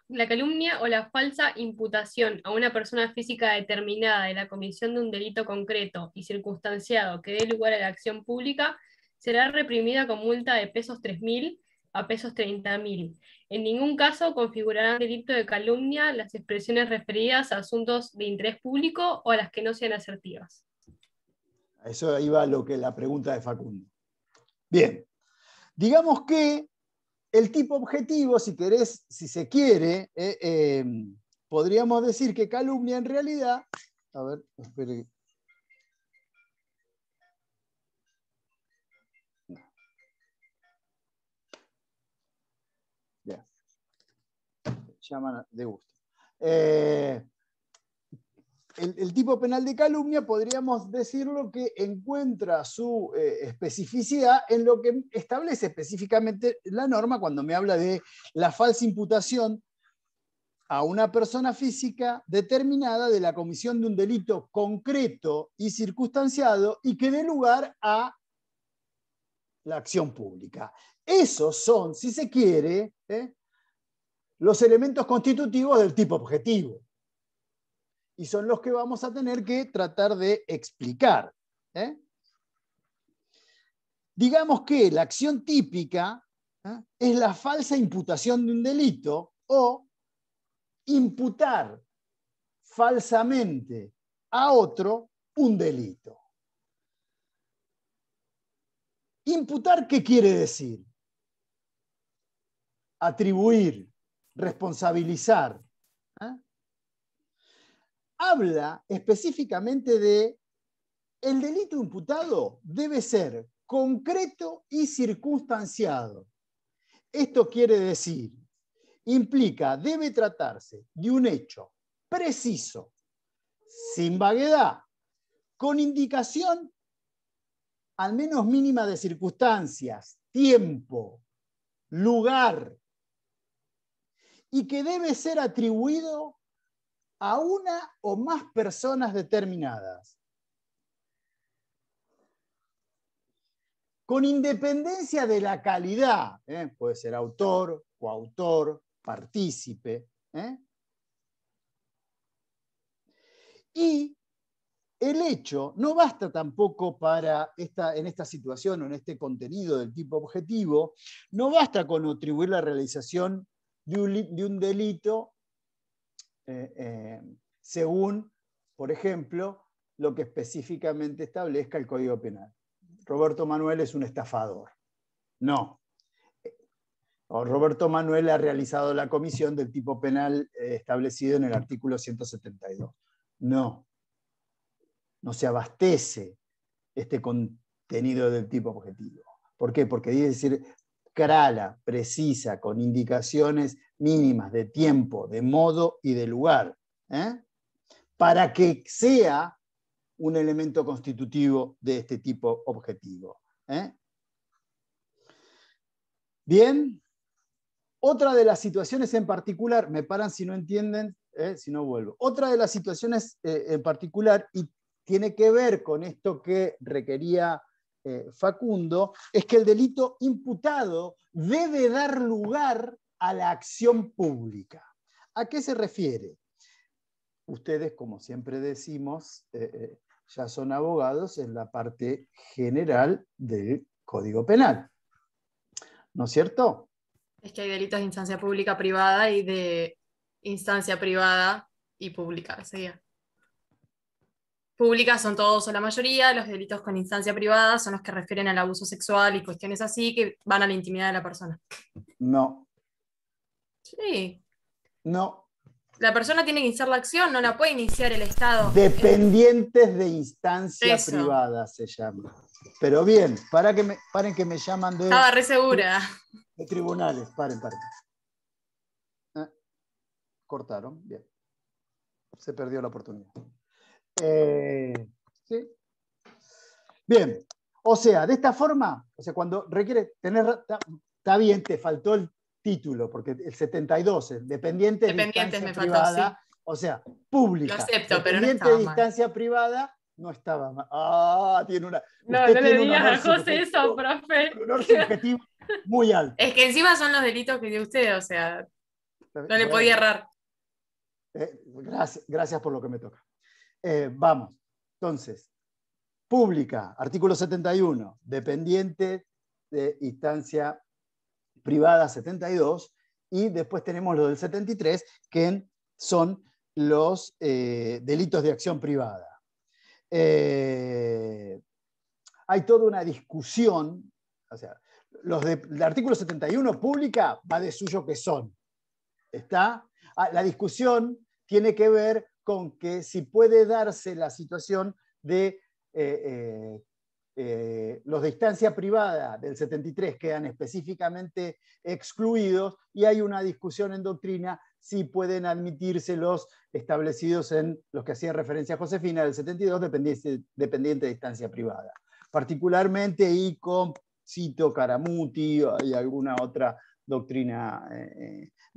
Speaker 2: la calumnia o la falsa imputación a una persona física determinada de la comisión de un delito concreto y circunstanciado que dé lugar a la acción pública será reprimida con multa de pesos 3.000 a pesos 30.000. En ningún caso configurarán delito de calumnia las expresiones referidas a asuntos de interés público o a las que no sean asertivas.
Speaker 1: Eso iba lo que la pregunta de Facundo. Bien, digamos que el tipo objetivo, si querés, si se quiere, eh, eh, podríamos decir que calumnia en realidad, a ver, espere, llaman de gusto. Eh, el, tipo penal de calumnia, podríamos decirlo que encuentra su eh, especificidad en lo que establece específicamente la norma cuando me habla de la falsa imputación a una persona física determinada de la comisión de un delito concreto y circunstanciado y que dé lugar a la acción pública. Esos son, si se quiere, eh, los elementos constitutivos del tipo objetivo. Y son los que vamos a tener que tratar de explicar. ¿eh? Digamos que la acción típica ¿eh? es la falsa imputación de un delito o imputar falsamente a otro un delito. ¿Imputar qué quiere decir? Atribuir responsabilizar. ¿ah? Habla específicamente de el delito imputado debe ser concreto y circunstanciado. Esto quiere decir, implica, debe tratarse de un hecho preciso, sin vaguedad, con indicación al menos mínima de circunstancias, tiempo, lugar, y que debe ser atribuido a una o más personas determinadas. Con independencia de la calidad, ¿eh? puede ser autor, coautor, partícipe. ¿eh? Y el hecho no basta tampoco para esta, en esta situación o en este contenido del tipo objetivo, no basta con atribuir la realización de un, delito eh, eh, según, por ejemplo, lo que específicamente establezca el Código Penal. Roberto Manuel es un estafador. No. Eh, Roberto Manuel ha realizado la comisión del tipo penal establecido en el artículo 172. No. No se abastece este contenido del tipo objetivo. ¿Por qué? Porque dice decir, clara, precisa, con indicaciones mínimas de tiempo, de modo y de lugar, ¿eh? para que sea un elemento constitutivo de este tipo objetivo. ¿eh? Bien, otra de las situaciones en particular, me paran si no entienden, ¿eh? si no vuelvo, otra de las situaciones en particular y tiene que ver con esto que requería eh, Facundo, es que el delito imputado debe dar lugar a la acción pública. ¿A qué se refiere? Ustedes, como siempre decimos, eh, eh, ya son abogados en la parte general del Código Penal. ¿No es cierto?
Speaker 2: Es que hay delitos de instancia pública privada y de instancia privada y pública. Sería públicas son todos o la mayoría, los delitos con instancia privada son los que refieren al abuso sexual y cuestiones así que van a la intimidad de la persona. No. Sí. No. La persona tiene que iniciar la acción, no la puede iniciar el Estado.
Speaker 1: Dependientes de instancia privada se llama. Pero bien, para que me, paren que me llaman de... Estaba re segura. De tribunales, paren, paren. Ah, cortaron, bien. Se perdió la oportunidad. Eh, bien, o sea, de esta forma, o sea, cuando requiere tener, está bien, te faltó el título, porque el 72 dependiente de distancia privada, o sea, pública. dependiente pero de distancia privada no estaba mal. Ah, tiene una. No, le digas a José eso, profe. Un muy alto.
Speaker 2: Es que encima son los delitos que dio usted, o sea,
Speaker 1: no le podía errar. Eh, gracias, gracias por lo que me toca. Eh, vamos, entonces, pública, artículo 71, dependiente de instancia privada 72, y después tenemos lo del 73, que son los eh, delitos de acción privada. Eh, hay toda una discusión, o sea, los de, el artículo 71 pública va de suyo que son. ¿Está? Ah, la discusión tiene que ver con que si puede darse la situación de eh, eh, eh, los de instancia privada del 73 quedan específicamente excluidos y hay una discusión en doctrina si pueden admitirse los establecidos en los que hacía referencia Josefina del 72 dependiente, dependiente de instancia privada. Particularmente ICOM, Cito, Caramuti y alguna otra doctrina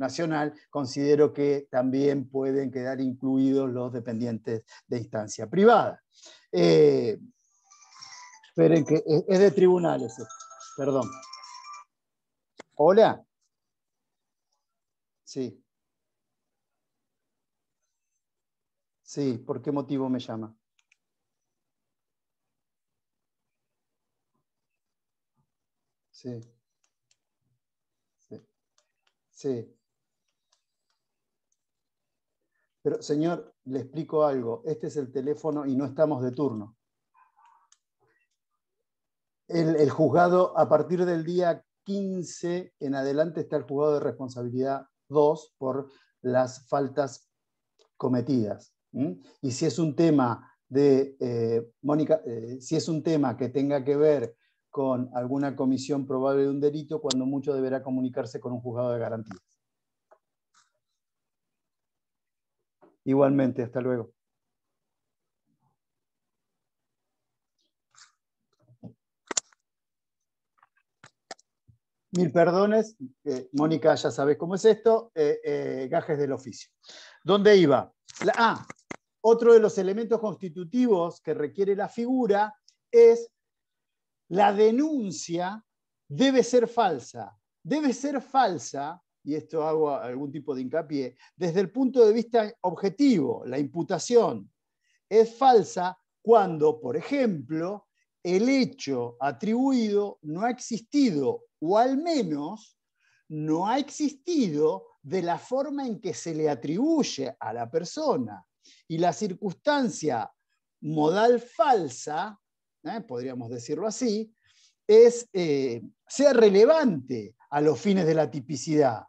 Speaker 1: nacional, considero que también pueden quedar incluidos los dependientes de instancia privada. Eh, esperen que es de tribunales, perdón. Hola. Sí. Sí, ¿por qué motivo me llama? Sí. Sí. Sí. Pero, señor, le explico algo. Este es el teléfono y no estamos de turno. El, juzgado, a partir del día 15 en adelante, está el juzgado de responsabilidad 2 por las faltas cometidas. Y si es un tema de, eh, Mónica, eh, si es un tema que tenga que ver con alguna comisión probable de un delito, cuando mucho deberá comunicarse con un juzgado de garantías. Igualmente, hasta luego. Mil perdones, eh, Mónica ya sabes cómo es esto, eh, eh, gajes del oficio. ¿Dónde iba? La, ah, otro de los elementos constitutivos que requiere la figura es la denuncia debe ser falsa. Debe ser falsa y esto hago algún tipo de hincapié, desde el punto de vista objetivo, la imputación es falsa cuando, por ejemplo, el hecho atribuido no ha existido o al menos no ha existido de la forma en que se le atribuye a la persona. Y la circunstancia modal falsa, ¿eh? podríamos decirlo así, es, eh, sea relevante a los fines de la tipicidad.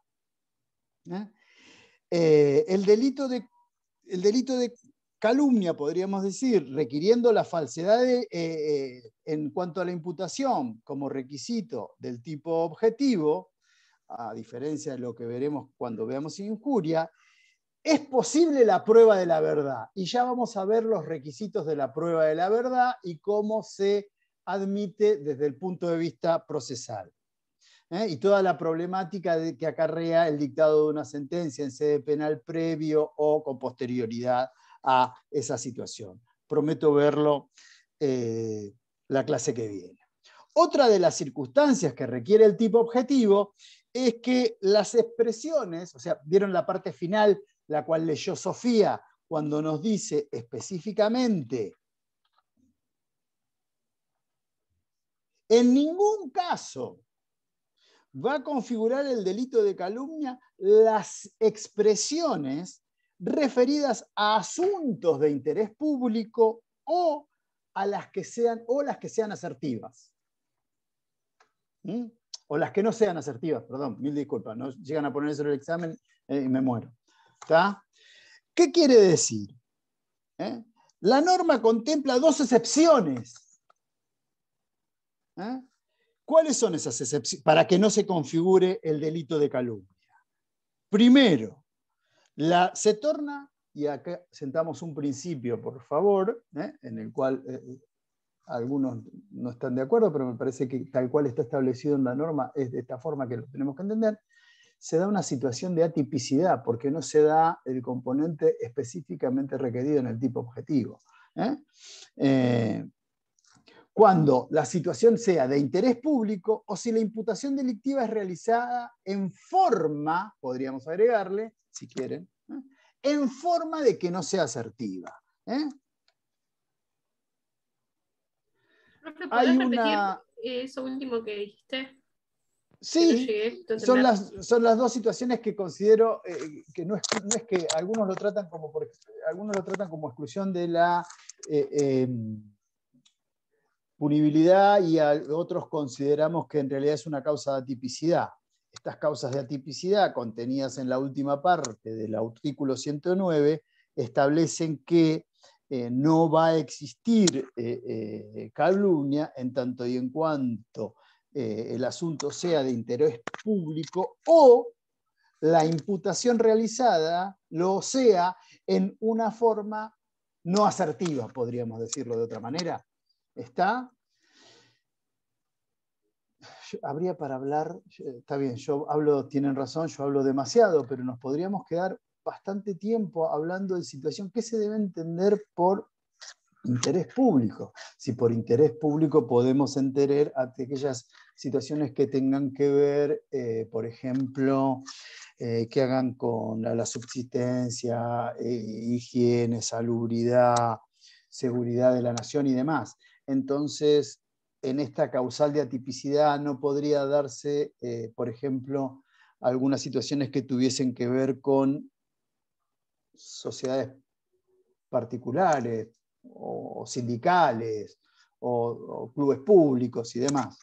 Speaker 1: Eh, el, delito de, calumnia, podríamos decir, requiriendo la falsedad eh, eh, en cuanto a la imputación como requisito del tipo objetivo, a diferencia de lo que veremos cuando veamos injuria, es posible la prueba de la verdad. Y ya vamos a ver los requisitos de la prueba de la verdad y cómo se admite desde el punto de vista procesal. ¿eh? y toda la problemática de, que acarrea el dictado de una sentencia en sede penal previo o con posterioridad a esa situación. Prometo verlo eh, la clase que viene. Otra de las circunstancias que requiere el tipo objetivo es que las expresiones, o sea, vieron la parte final, la cual leyó Sofía, cuando nos dice específicamente, en ningún caso va a configurar el delito de calumnia las expresiones referidas a asuntos de interés público o a las que sean o las que sean asertivas. ¿Mm? O las que no sean asertivas, perdón, mil disculpas, no llegan a poner eso en el examen eh, y me muero. ¿Está? ¿Qué quiere decir? ¿Eh? La norma contempla dos excepciones. ¿Eh? ¿Cuáles son esas excepciones para que no se configure el delito de calumnia? Primero, se torna, y acá sentamos un principio, por favor, ¿eh? en el cual eh, algunos no están de acuerdo, pero me parece que tal cual está establecido en la norma, es de esta forma que lo tenemos que entender, se da una situación de atipicidad, porque no se da el componente específicamente requerido en el tipo objetivo. ¿eh? eh cuando la situación sea de interés público o si la imputación delictiva es realizada en forma, podríamos agregarle, si quieren, ¿eh? en forma de que no sea asertiva. ¿eh? repetir
Speaker 2: eso último que dijiste?
Speaker 1: Sí, son, las, son las dos situaciones que considero eh, que no es, que algunos lo tratan como algunos lo tratan como exclusión de la eh, em, punibilidad y otros consideramos que en realidad es una causa de atipicidad. Estas causas de atipicidad, contenidas en la última parte del artículo 109, establecen que eh, no va a existir eh, eh, calumnia en tanto y en cuanto el asunto sea de interés público o la imputación realizada lo sea en una forma no asertiva, podríamos decirlo de otra manera, está. Habría para hablar, está bien, yo hablo, tienen razón, yo hablo demasiado, pero nos podríamos quedar bastante tiempo hablando de situación que se debe entender por interés público. Si por interés público podemos entender aquellas situaciones que tengan que ver, eh, por ejemplo, eh, que hagan con la, subsistencia, eh, higiene, salubridad, seguridad de la nación y demás. Entonces, en esta causal de atipicidad no podría darse, eh, por ejemplo, algunas situaciones que tuviesen que ver con sociedades particulares o, sindicales o, clubes públicos y demás.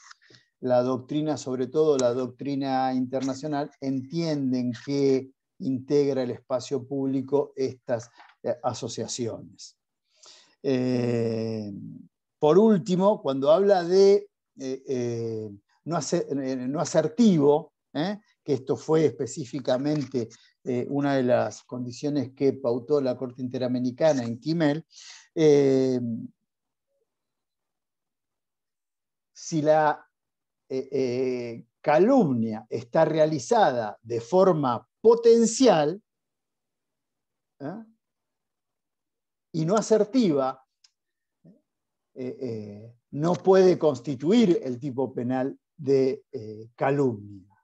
Speaker 1: La doctrina, sobre todo la doctrina internacional, entienden que integra el espacio público estas eh, asociaciones. Eh, por último, cuando habla de eh, eh, eh, no, asertivo, que esto fue específicamente una de las condiciones que pautó la Corte Interamericana en Quimel, si la calumnia está realizada de forma potencial y no asertiva, eh, eh, no puede constituir el tipo penal de eh, calumnia.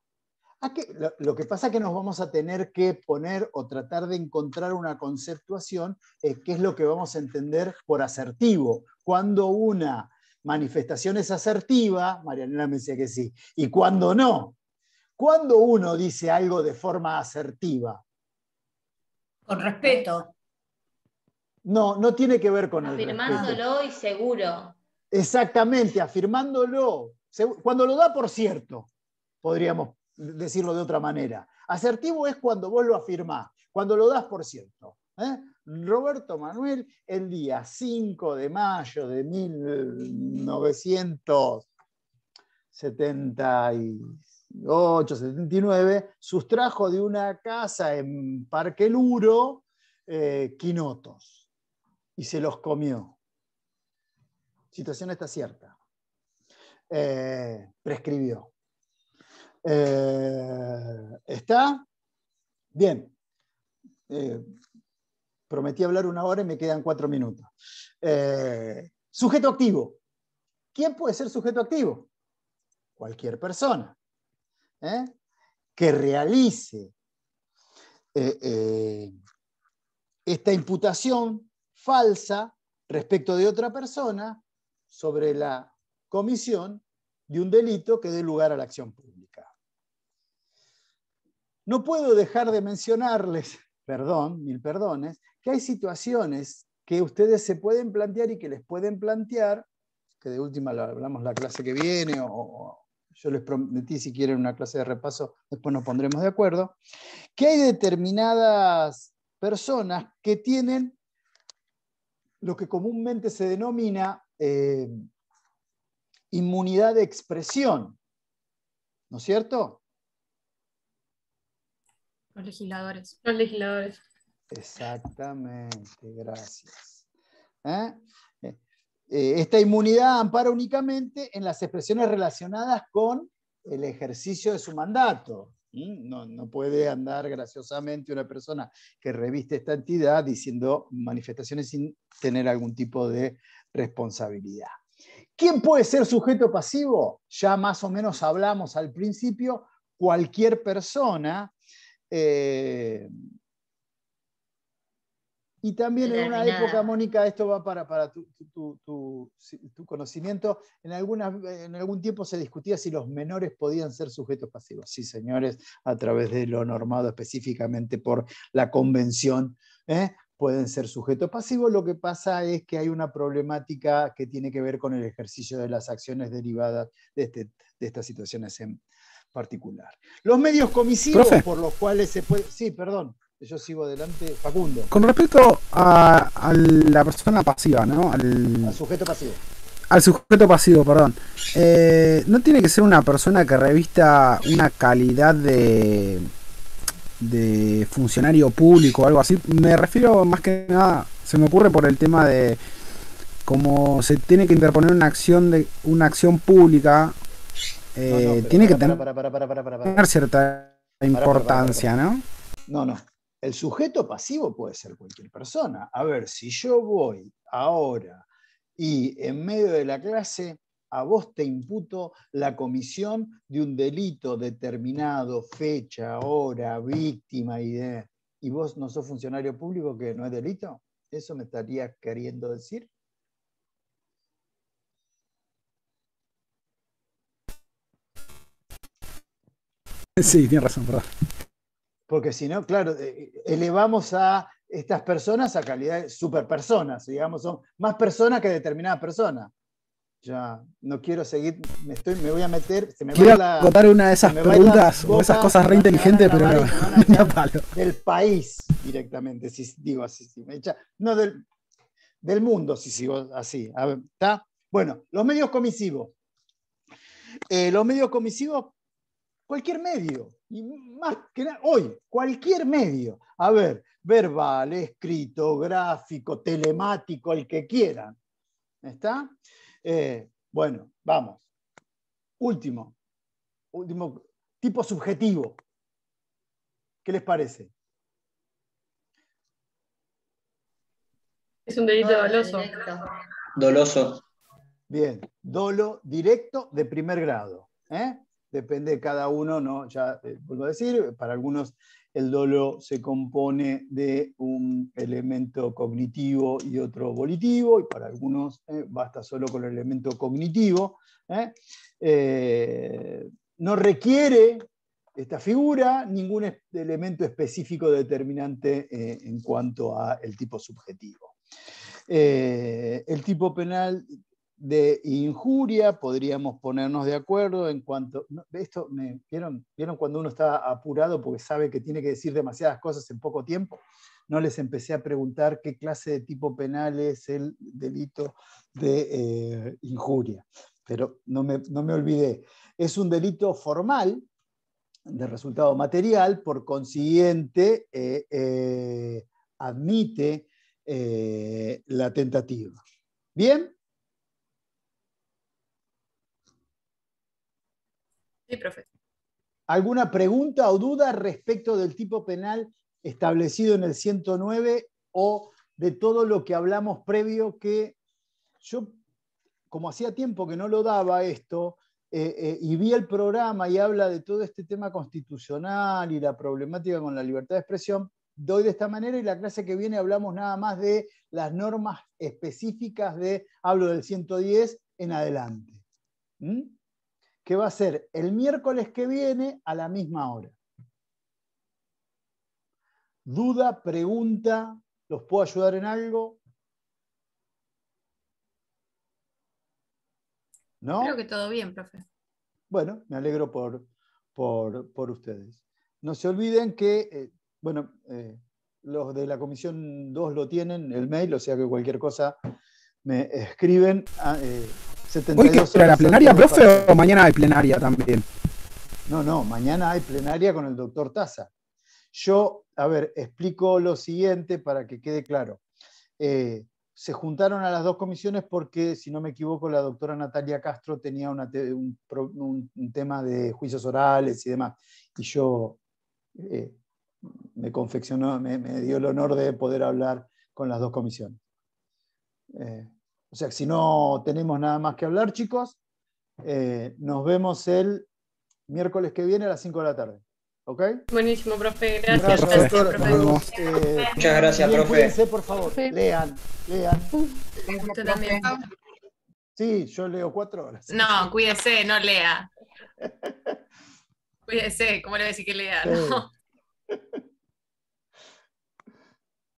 Speaker 1: lo, que pasa es que nos vamos a tener que poner o tratar de encontrar una conceptuación, eh, qué es lo que vamos a entender por asertivo. Cuando una manifestación es asertiva, Marianela me decía que sí, y cuando no. Cuando uno dice algo de forma asertiva. Con respeto. No, no tiene que ver con Afirmándolo
Speaker 3: y seguro.
Speaker 1: Exactamente, afirmándolo. Cuando lo da por cierto, podríamos decirlo de otra manera. Asertivo es cuando vos lo afirmás, cuando lo das por cierto. ¿eh? Roberto Manuel, el día 5 de mayo de 1978, 79, sustrajo de una casa en Parque Luro eh, quinotos y se los comió. Situación está cierta. Eh, prescribió. Eh, ¿Está? Bien. Eh, prometí hablar una hora y me quedan cuatro minutos. sujeto activo. ¿Quién puede ser sujeto activo? Cualquier persona que realice esta imputación falsa respecto de otra persona sobre la comisión de un delito que dé lugar a la acción pública. No puedo dejar de mencionarles, <laughs> perdón, mil perdones, que hay situaciones que ustedes se pueden plantear y que les pueden plantear, que de última lo hablamos la clase que viene, o, o yo les prometí si quieren una clase de repaso, después nos pondremos de acuerdo, que hay determinadas personas que tienen lo que comúnmente se denomina eh, inmunidad de expresión. ¿No es cierto?
Speaker 2: Los legisladores. Los legisladores.
Speaker 1: Exactamente, gracias. ¿Eh? Eh, esta inmunidad ampara únicamente en las expresiones relacionadas con el ejercicio de su mandato. No, puede andar graciosamente una persona que reviste esta entidad diciendo manifestaciones sin tener algún tipo de responsabilidad. ¿Quién puede ser sujeto pasivo? Ya más o menos hablamos al principio, cualquier persona eh, y también en una época, Mónica, esto va para, tu, conocimiento, en, algún tiempo se discutía si los menores podían ser sujetos pasivos. Sí, señores, a través de lo normado específicamente por la convención, ¿eh? pueden ser sujetos pasivos. Lo que pasa es que hay una problemática que tiene que ver con el ejercicio de las acciones derivadas de, este, estas situaciones en particular. Los medios comisivos por los cuales se puede... Sí, perdón yo sigo adelante. Facundo. Con respecto
Speaker 4: a, la persona pasiva, ¿no? Al, sujeto pasivo. Al sujeto pasivo, perdón. Eh, no tiene que ser una persona que revista una calidad de, de funcionario público o algo así. Me refiero más que nada, se me ocurre por el tema de cómo se tiene que interponer una acción de una acción pública eh, tiene que tener para,
Speaker 1: para,
Speaker 4: cierta importancia, ¿no?
Speaker 1: No, no. El sujeto pasivo puede ser cualquier persona. A ver, si yo voy ahora y en medio de la clase a vos te imputo la comisión de un delito determinado, fecha, hora, víctima y de... ¿Y vos no sos funcionario público que no es delito? ¿Eso me estarías queriendo decir?
Speaker 4: Sí, tiene razón, perdón
Speaker 1: porque si no, claro, eh, elevamos a estas personas a calidad de superpersonas, digamos, son más personas que determinadas personas Ya, no quiero seguir, me, voy a meter. Se me quiero va una de esas preguntas o esas cosas re inteligentes, pero no, <laughs> Del país directamente, si digo así, si no del, del mundo, si sigo así. Bueno, los medios comisivos. Eh, los medios comisivos, cualquier medio, y más que nada, hoy, cualquier medio, a ver, verbal, escrito, gráfico, telemático, el que quieran. ¿Está? Eh, bueno, vamos. Último, último tipo subjetivo. ¿Qué les parece?
Speaker 2: Es un delito doloso.
Speaker 1: Doloso. Bien, dolo directo de primer grado. ¿eh? depende de cada uno, ¿no? ya eh, vuelvo a decir, para algunos el dolo se compone de un elemento cognitivo y otro volitivo, y para algunos eh, basta solo con el elemento cognitivo. ¿eh? no requiere esta figura ningún elemento específico determinante en cuanto al tipo subjetivo. el tipo penal de injuria, podríamos ponernos de acuerdo en cuanto... esto, me, ¿vieron, ¿Vieron cuando uno está apurado porque sabe que tiene que decir demasiadas cosas en poco tiempo? No les empecé a preguntar qué clase de tipo penal es el delito de eh, injuria, pero no me, olvidé. Es un delito formal de resultado material, por consiguiente, eh, eh, admite la tentativa. Bien, ¿Alguna pregunta o duda respecto del tipo penal establecido en el 109 o de todo lo que hablamos previo que yo, como hacía tiempo que no lo daba esto, eh, eh, y vi el programa y habla de todo este tema constitucional y la problemática con la libertad de expresión, doy de esta manera y la clase que viene hablamos nada más de las normas específicas de, hablo del 110 en adelante. ¿Mm? que va a ser el miércoles que viene a la misma hora. ¿Duda, pregunta? ¿Los puedo ayudar en algo? ¿No?
Speaker 2: Creo que todo bien,
Speaker 1: profe. Bueno, me alegro por, por, por ustedes. No se olviden que, eh, bueno, eh, los de la Comisión 2 lo tienen, el mail, o sea que cualquier cosa me escriben. Ah, eh, que la plenaria, profe, o
Speaker 4: mañana hay plenaria también.
Speaker 1: No, no, mañana hay plenaria con el doctor Taza. Yo, a ver, explico lo siguiente para que quede claro. Eh, se juntaron a las dos comisiones porque, si no me equivoco, la doctora Natalia Castro tenía un, tema de juicios orales y demás. Y yo eh, me confeccionó, me, dio el honor de poder hablar con las dos comisiones. Eh, o sea, si no tenemos nada más que hablar, chicos, eh, nos vemos el miércoles que viene a las 5 de la tarde. ¿Ok? Buenísimo, profe. Gracias, gracias, profe. Eh, Muchas gracias, profe. Cuídense, por favor. Lean, lean. Uh, también. Sí, yo leo cuatro horas.
Speaker 2: No, cuídese, no lea. <laughs> Cuídense. ¿cómo le voy a decir que lea? <laughs>